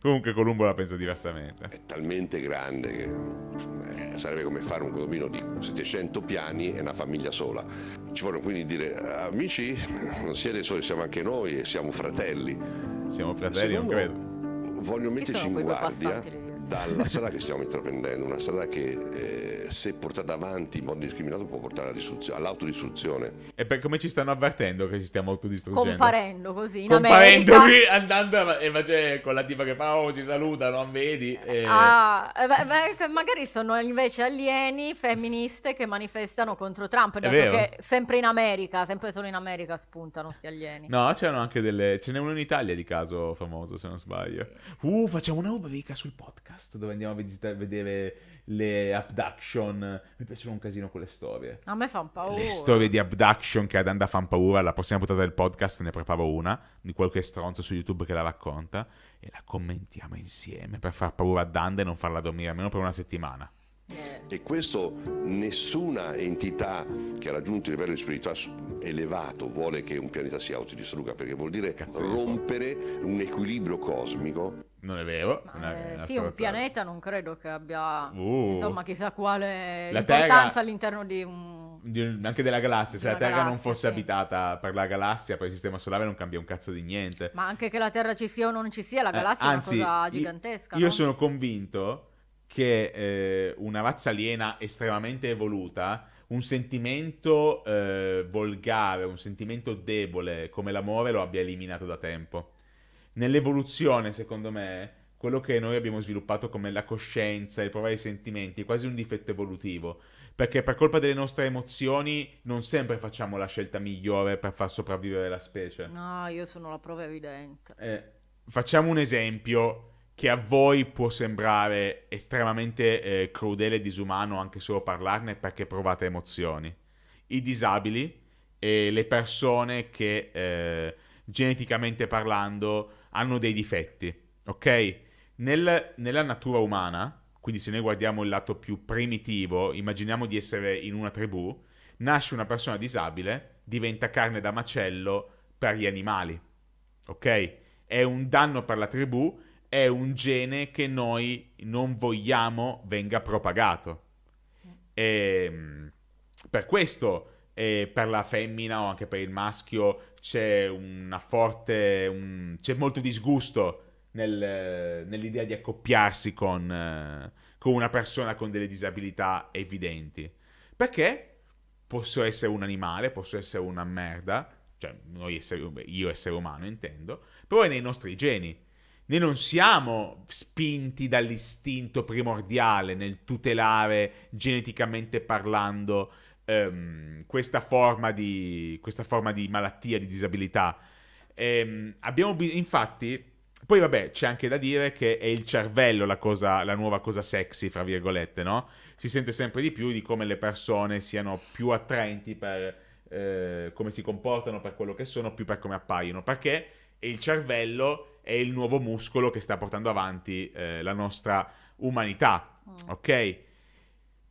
Comunque Columbo la pensa diversamente. È talmente grande che beh, sarebbe come fare un condominio di 700 piani e una famiglia sola. Ci vogliono quindi dire, amici, non siete soli, siamo anche noi e siamo fratelli. Siamo fratelli, Secondo, non credo. Voglio metterci in guardia dalla strada che stiamo intraprendendo, una strada che eh, se portata avanti in modo discriminato può portare all'autodistruzione. E per come ci stanno avvertendo che ci stiamo autodistruggendo? Comparendo così in Comparendo America. qui, andando a, e invece con la tipa che fa oh ci saluta, non vedi? E... Ah, eh, beh, magari sono invece alieni femministe che manifestano contro Trump, dato che sempre in America, sempre solo in America spuntano questi alieni. No, c'erano anche delle... ce n'è uno in Italia di caso famoso se non sbaglio. Sì. Uh, facciamo una rubrica sul podcast podcast dove andiamo a visita- vedere le abduction. Mi piacciono un casino quelle storie. A me fanno paura. Le storie di abduction che ad Anda fanno paura. La prossima puntata del podcast ne preparo una di qualche stronzo su YouTube che la racconta e la commentiamo insieme per far paura ad Anda e non farla dormire almeno per una settimana. Eh. E questo nessuna entità che ha raggiunto il livello di spiritualità elevato vuole che un pianeta si autodistrugga, perché vuol dire Cazzo rompere un equilibrio cosmico. Non è vero. Ma, eh, è sì, un pianeta non credo che abbia, uh, insomma, chissà quale importanza terra, all'interno di un... Di anche della galassia, se la Terra galassia, non fosse sì. abitata per la galassia, per il sistema solare non cambia un cazzo di niente. Ma anche che la Terra ci sia o non ci sia, la eh, galassia eh, anzi, è una cosa gigantesca. Io, no? io sono convinto che eh, una razza aliena estremamente evoluta un sentimento eh, volgare, un sentimento debole come l'amore lo abbia eliminato da tempo nell'evoluzione, secondo me, quello che noi abbiamo sviluppato come la coscienza, il provare i sentimenti, è quasi un difetto evolutivo. Perché per colpa delle nostre emozioni non sempre facciamo la scelta migliore per far sopravvivere la specie. No, io sono la prova evidente. Eh, facciamo un esempio che a voi può sembrare estremamente eh, crudele e disumano anche solo parlarne perché provate emozioni. I disabili e le persone che eh, geneticamente parlando hanno dei difetti, ok? Nel, nella natura umana, quindi se noi guardiamo il lato più primitivo, immaginiamo di essere in una tribù, nasce una persona disabile, diventa carne da macello per gli animali, ok? È un danno per la tribù, è un gene che noi non vogliamo venga propagato. E, ehm, per questo, eh, per la femmina o anche per il maschio, c'è una forte... Un, c'è molto disgusto nel, nell'idea di accoppiarsi con, eh, con una persona con delle disabilità evidenti. Perché posso essere un animale, posso essere una merda, cioè esseri, um-, io essere umano intendo, però è nei nostri geni. Noi non siamo spinti dall'istinto primordiale nel tutelare geneticamente parlando ehm, questa, forma di, questa, forma di, malattia, di disabilità. Ehm, abbiamo infatti, poi vabbè, c'è anche da dire che è il cervello la, cosa, la nuova cosa sexy, fra virgolette, no? Si sente sempre di più di come le persone siano più attraenti per eh, come si comportano, per quello che sono, più per come appaiono, perché il cervello è il nuovo muscolo che sta portando avanti eh, la nostra umanità, oh. ok?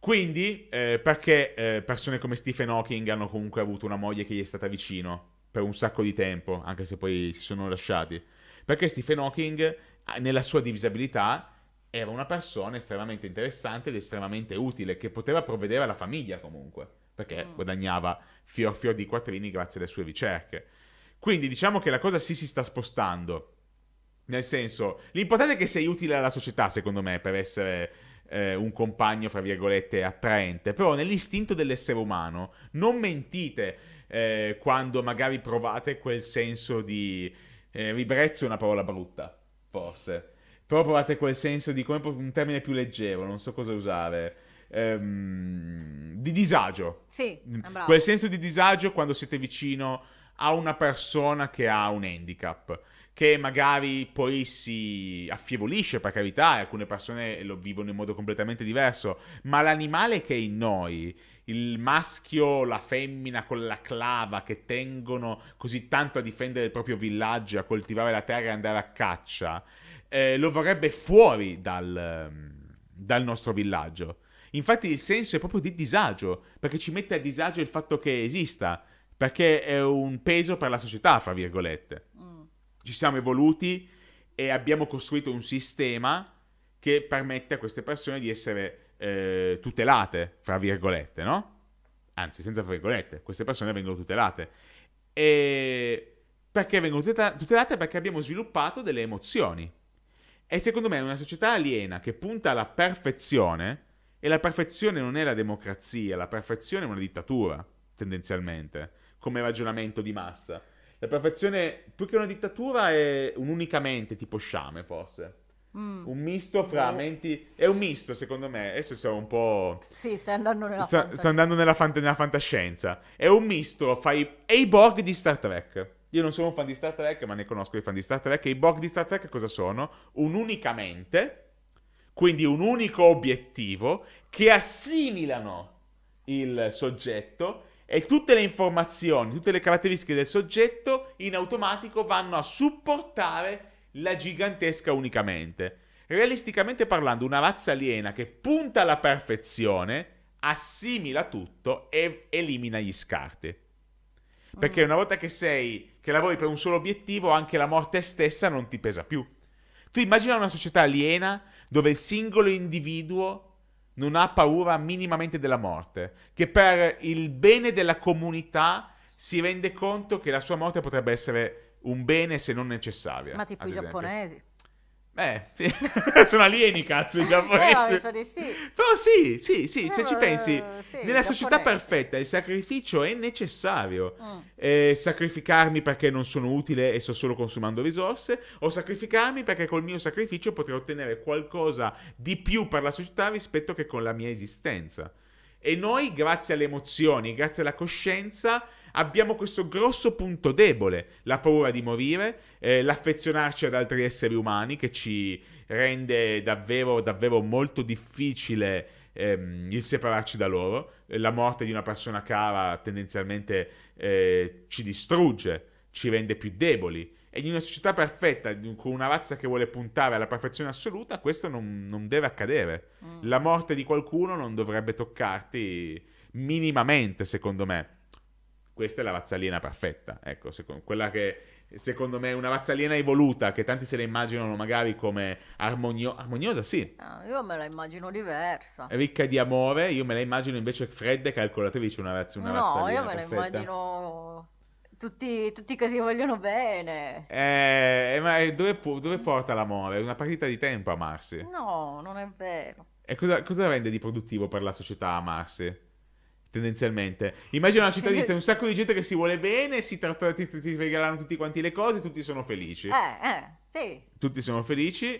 Quindi, eh, perché eh, persone come Stephen Hawking hanno comunque avuto una moglie che gli è stata vicino per un sacco di tempo, anche se poi si sono lasciati? Perché Stephen Hawking, nella sua disabilità, era una persona estremamente interessante ed estremamente utile, che poteva provvedere alla famiglia comunque, perché mm. guadagnava fior fior di quattrini grazie alle sue ricerche. Quindi diciamo che la cosa sì si sta spostando. Nel senso, l'importante è che sei utile alla società, secondo me, per essere eh, un compagno, fra virgolette, attraente. Però nell'istinto dell'essere umano non mentite eh, quando magari provate quel senso di... Eh, ribrezzo è una parola brutta, forse. Però provate quel senso di, come un termine più leggero, non so cosa usare. Ehm, di disagio. Sì, mm, Quel senso di disagio quando siete vicino a una persona che ha un handicap che magari poi si affievolisce, per carità, e alcune persone lo vivono in modo completamente diverso, ma l'animale che è in noi, il maschio, la femmina con la clava che tengono così tanto a difendere il proprio villaggio, a coltivare la terra e andare a caccia, eh, lo vorrebbe fuori dal, ehm, dal nostro villaggio. Infatti il senso è proprio di disagio, perché ci mette a disagio il fatto che esista, perché è un peso per la società, fra virgolette ci siamo evoluti e abbiamo costruito un sistema che permette a queste persone di essere eh, tutelate, fra virgolette, no? Anzi, senza virgolette, queste persone vengono tutelate. E perché vengono tutelate? Perché abbiamo sviluppato delle emozioni. E secondo me una società aliena che punta alla perfezione, e la perfezione non è la democrazia, la perfezione è una dittatura, tendenzialmente, come ragionamento di massa. La perfezione, più che una dittatura, è un'unica mente, tipo sciame, forse. Mm. Un misto fra mm. menti. È un misto, secondo me. Adesso siamo un po'. Sì, stai andando nella, sta, sta andando nella, fant- nella fantascienza. È un misto fra i, e i Borg di Star Trek. Io non sono un fan di Star Trek, ma ne conosco i fan di Star Trek. E i Borg di Star Trek cosa sono? Un'unica mente, quindi un unico obiettivo, che assimilano il soggetto e tutte le informazioni, tutte le caratteristiche del soggetto in automatico vanno a supportare la gigantesca unicamente. Realisticamente parlando, una razza aliena che punta alla perfezione assimila tutto e elimina gli scarti. Perché mm. una volta che sei, che lavori per un solo obiettivo, anche la morte stessa non ti pesa più. Tu immagina una società aliena dove il singolo individuo non ha paura minimamente della morte, che per il bene della comunità si rende conto che la sua morte potrebbe essere un bene se non necessaria. Ma tipo i esempio. giapponesi. Beh, sono alieni, cazzo, i eh, giapponesi. Eh, di sì. Però sì, sì, sì, se ci eh, pensi, sì, nella società perfetta il sacrificio è necessario. Mm. Eh, sacrificarmi perché non sono utile e sto solo consumando risorse, o sacrificarmi perché col mio sacrificio potrei ottenere qualcosa di più per la società rispetto che con la mia esistenza. E noi, grazie alle emozioni, grazie alla coscienza, abbiamo questo grosso punto debole, la paura di morire, eh, l'affezionarci ad altri esseri umani che ci rende davvero, davvero molto difficile ehm, il separarci da loro. Eh, la morte di una persona cara tendenzialmente eh, ci distrugge, ci rende più deboli. E in una società perfetta, con una razza che vuole puntare alla perfezione assoluta, questo non, non deve accadere. Mm. La morte di qualcuno non dovrebbe toccarti minimamente, secondo me questa è la vazzaliena perfetta, ecco, secondo, quella che secondo me è una vazzaliena evoluta, che tanti se la immaginano magari come armonio- armoniosa, sì. No, ah, io me la immagino diversa. Ricca di amore, io me la immagino invece fredda e calcolatrice una, vaz- una no, vazzaliena No, io me perfetta. la immagino... Tutti, tutti, che si vogliono bene. Eh, eh ma dove, dove, porta l'amore? È Una partita di tempo amarsi. No, non è vero. E cosa, cosa rende di produttivo per la società amarsi? tendenzialmente. Immagina una città eh, di un sacco di gente che si vuole bene, si tratta, ti, ti, regalano tutti quanti le cose, tutti sono felici. Eh, eh, sì. Tutti sono felici,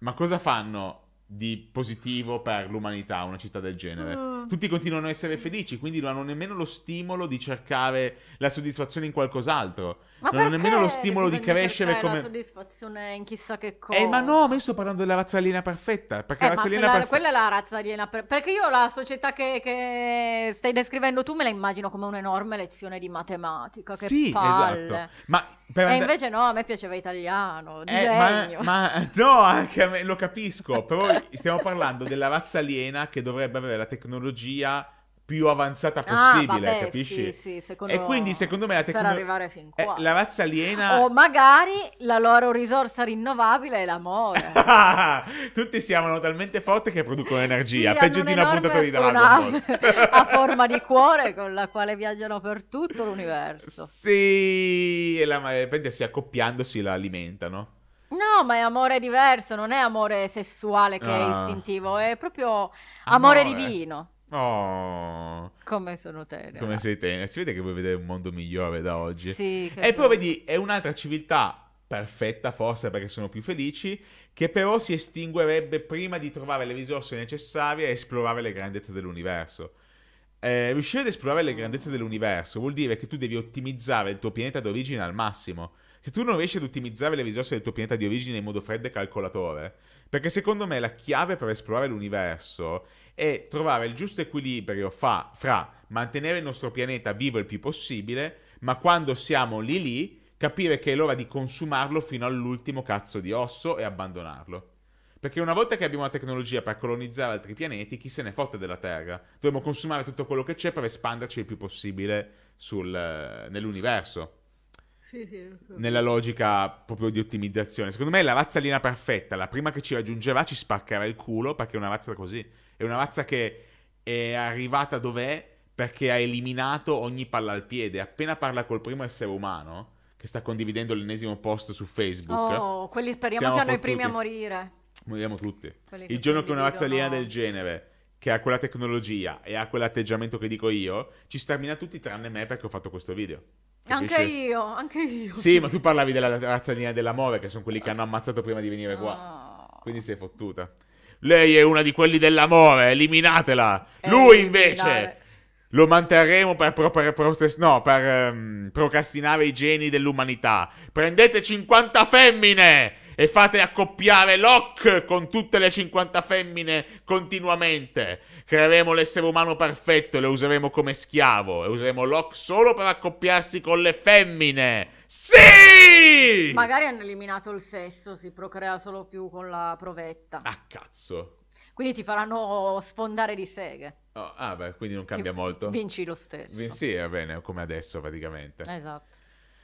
ma cosa fanno di positivo per l'umanità una città del genere? Uh. Tutti continuano a essere felici, quindi non hanno nemmeno lo stimolo di cercare la soddisfazione in qualcos'altro. Ma non hanno nemmeno lo stimolo di crescere come... la soddisfazione in chissà che cosa. Eh, ma no, ma io sto parlando della razza aliena perfetta. Perché eh, la razza aliena quella, perfe... quella è la razza aliena perfetta. Perché io la società che, che, stai descrivendo tu me la immagino come un'enorme lezione di matematica. Che sì, esatto. palle. esatto. Ma per and- invece no, a me piaceva italiano, eh, disegno. Eh, ma, ma, no, anche a me lo capisco, però stiamo parlando della razza aliena che dovrebbe avere la tecnologia tecnologia più avanzata ah, possibile, ah, vabbè, capisci? Sì, sì, e quindi secondo me la tecnologia... Eh, la razza aliena... O magari la loro risorsa rinnovabile è l'amore. Tutti siamo talmente forti che producono energia, sì, peggio di una puntata di Dragon Ball. a forma di cuore con la quale viaggiano per tutto l'universo. Sì, e la prendersi accoppiandosi la alimentano. No, ma è amore diverso, non è amore sessuale che ah. è istintivo, è proprio amore, amore divino. Oh. Come sono tenera. Come sei tenera. Si vede che vuoi vedere un mondo migliore da oggi. Sì, e poi vedi, è un'altra civiltà perfetta forse perché sono più felici, che però si estinguerebbe prima di trovare le risorse necessarie a esplorare le grandezze dell'universo. Eh, riuscire ad esplorare le grandezze dell'universo vuol dire che tu devi ottimizzare il tuo pianeta d'origine al massimo. Se tu non riesci ad ottimizzare le risorse del tuo pianeta di origine in modo freddo e calcolatore, perché secondo me la chiave per esplorare l'universo e trovare il giusto equilibrio fa, fra mantenere il nostro pianeta vivo il più possibile, ma quando siamo lì lì, capire che è l'ora di consumarlo fino all'ultimo cazzo di osso e abbandonarlo. Perché una volta che abbiamo la tecnologia per colonizzare altri pianeti, chi se ne fotte della Terra? Dovremmo consumare tutto quello che c'è per espanderci il più possibile sul, eh, nell'universo. Sì, sì, so. Nella logica proprio di ottimizzazione. Secondo me è la razzalina perfetta. La prima che ci raggiungerà ci spaccherà il culo perché è una razza così. È una razza che è arrivata dov'è perché ha eliminato ogni palla al piede. Appena parla col primo essere umano, che sta condividendo l'ennesimo post su Facebook. Oh, quelli speriamo siano i primi a morire. Moriamo tutti. Quelli Il giorno che una razza dicono... aliena del genere, che ha quella tecnologia e ha quell'atteggiamento che dico io, ci stermina tutti tranne me perché ho fatto questo video. Capisci? Anche io, anche io. Sì, ma tu parlavi della razza aliena dell'amore, che sono quelli che ah. hanno ammazzato prima di venire qua. Ah. Quindi sei fottuta. Lei è una di quelli dell'amore, eliminatela. Eh, Lui invece eliminare. lo manterremo per, pro, per, process, no, per um, procrastinare i geni dell'umanità. Prendete 50 femmine e fate accoppiare Locke con tutte le 50 femmine continuamente. Creeremo l'essere umano perfetto e lo useremo come schiavo. E useremo Locke solo per accoppiarsi con le femmine. Sì! Magari hanno eliminato il sesso, si procrea solo più con la provetta. Ah, cazzo. Quindi ti faranno sfondare di seghe. Oh, ah, beh, quindi non cambia che molto. Vinci lo stesso. Vin- sì, va bene, come adesso praticamente. Esatto.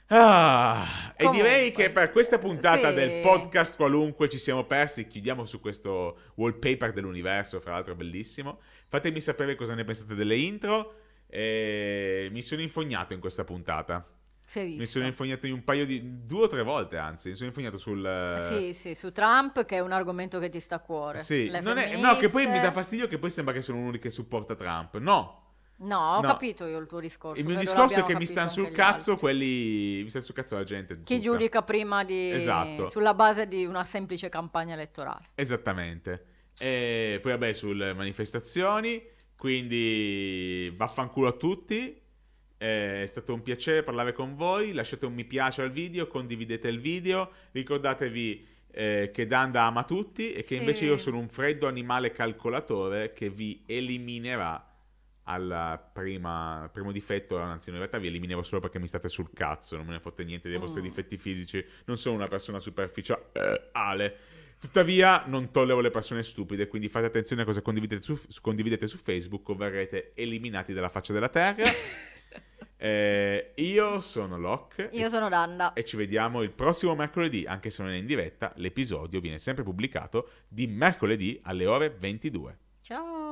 Ah, Comunque, e direi che per questa puntata sì. del podcast qualunque ci siamo persi, chiudiamo su questo wallpaper dell'universo, fra l'altro bellissimo. Fatemi sapere cosa ne pensate delle intro. E... Eh, mi sono infognato in questa puntata. Mi sono infognato in un paio di due o tre volte, anzi, mi sono infognato sul Sì, sì, su Trump che è un argomento che ti sta a cuore. Sì, è... no, che poi mi dà fastidio che poi sembra che sono uno che supporta Trump. No. No, ho no. capito io il tuo discorso. Il mio discorso è che mi stanno sul cazzo altri. quelli mi stanno sul cazzo la gente che giudica prima di esatto. sulla base di una semplice campagna elettorale. Esattamente. E poi vabbè sulle manifestazioni, quindi vaffanculo a tutti. È stato un piacere parlare con voi, lasciate un mi piace al video, condividete il video, ricordatevi eh, che Danda ama tutti e che sì. invece io sono un freddo animale calcolatore che vi eliminerà al primo difetto, anzi in realtà vi eliminerò solo perché mi state sul cazzo, non me ne fate niente dei vostri mm. difetti fisici, non sono una persona superficiale. Eh, Tuttavia, non tollero le persone stupide, quindi fate attenzione a cosa condividete su, condividete su Facebook o verrete eliminati dalla faccia della terra. eh, io sono Locke. Io e, sono Danna. E ci vediamo il prossimo mercoledì, anche se non è in diretta. L'episodio viene sempre pubblicato di mercoledì alle ore 22. Ciao!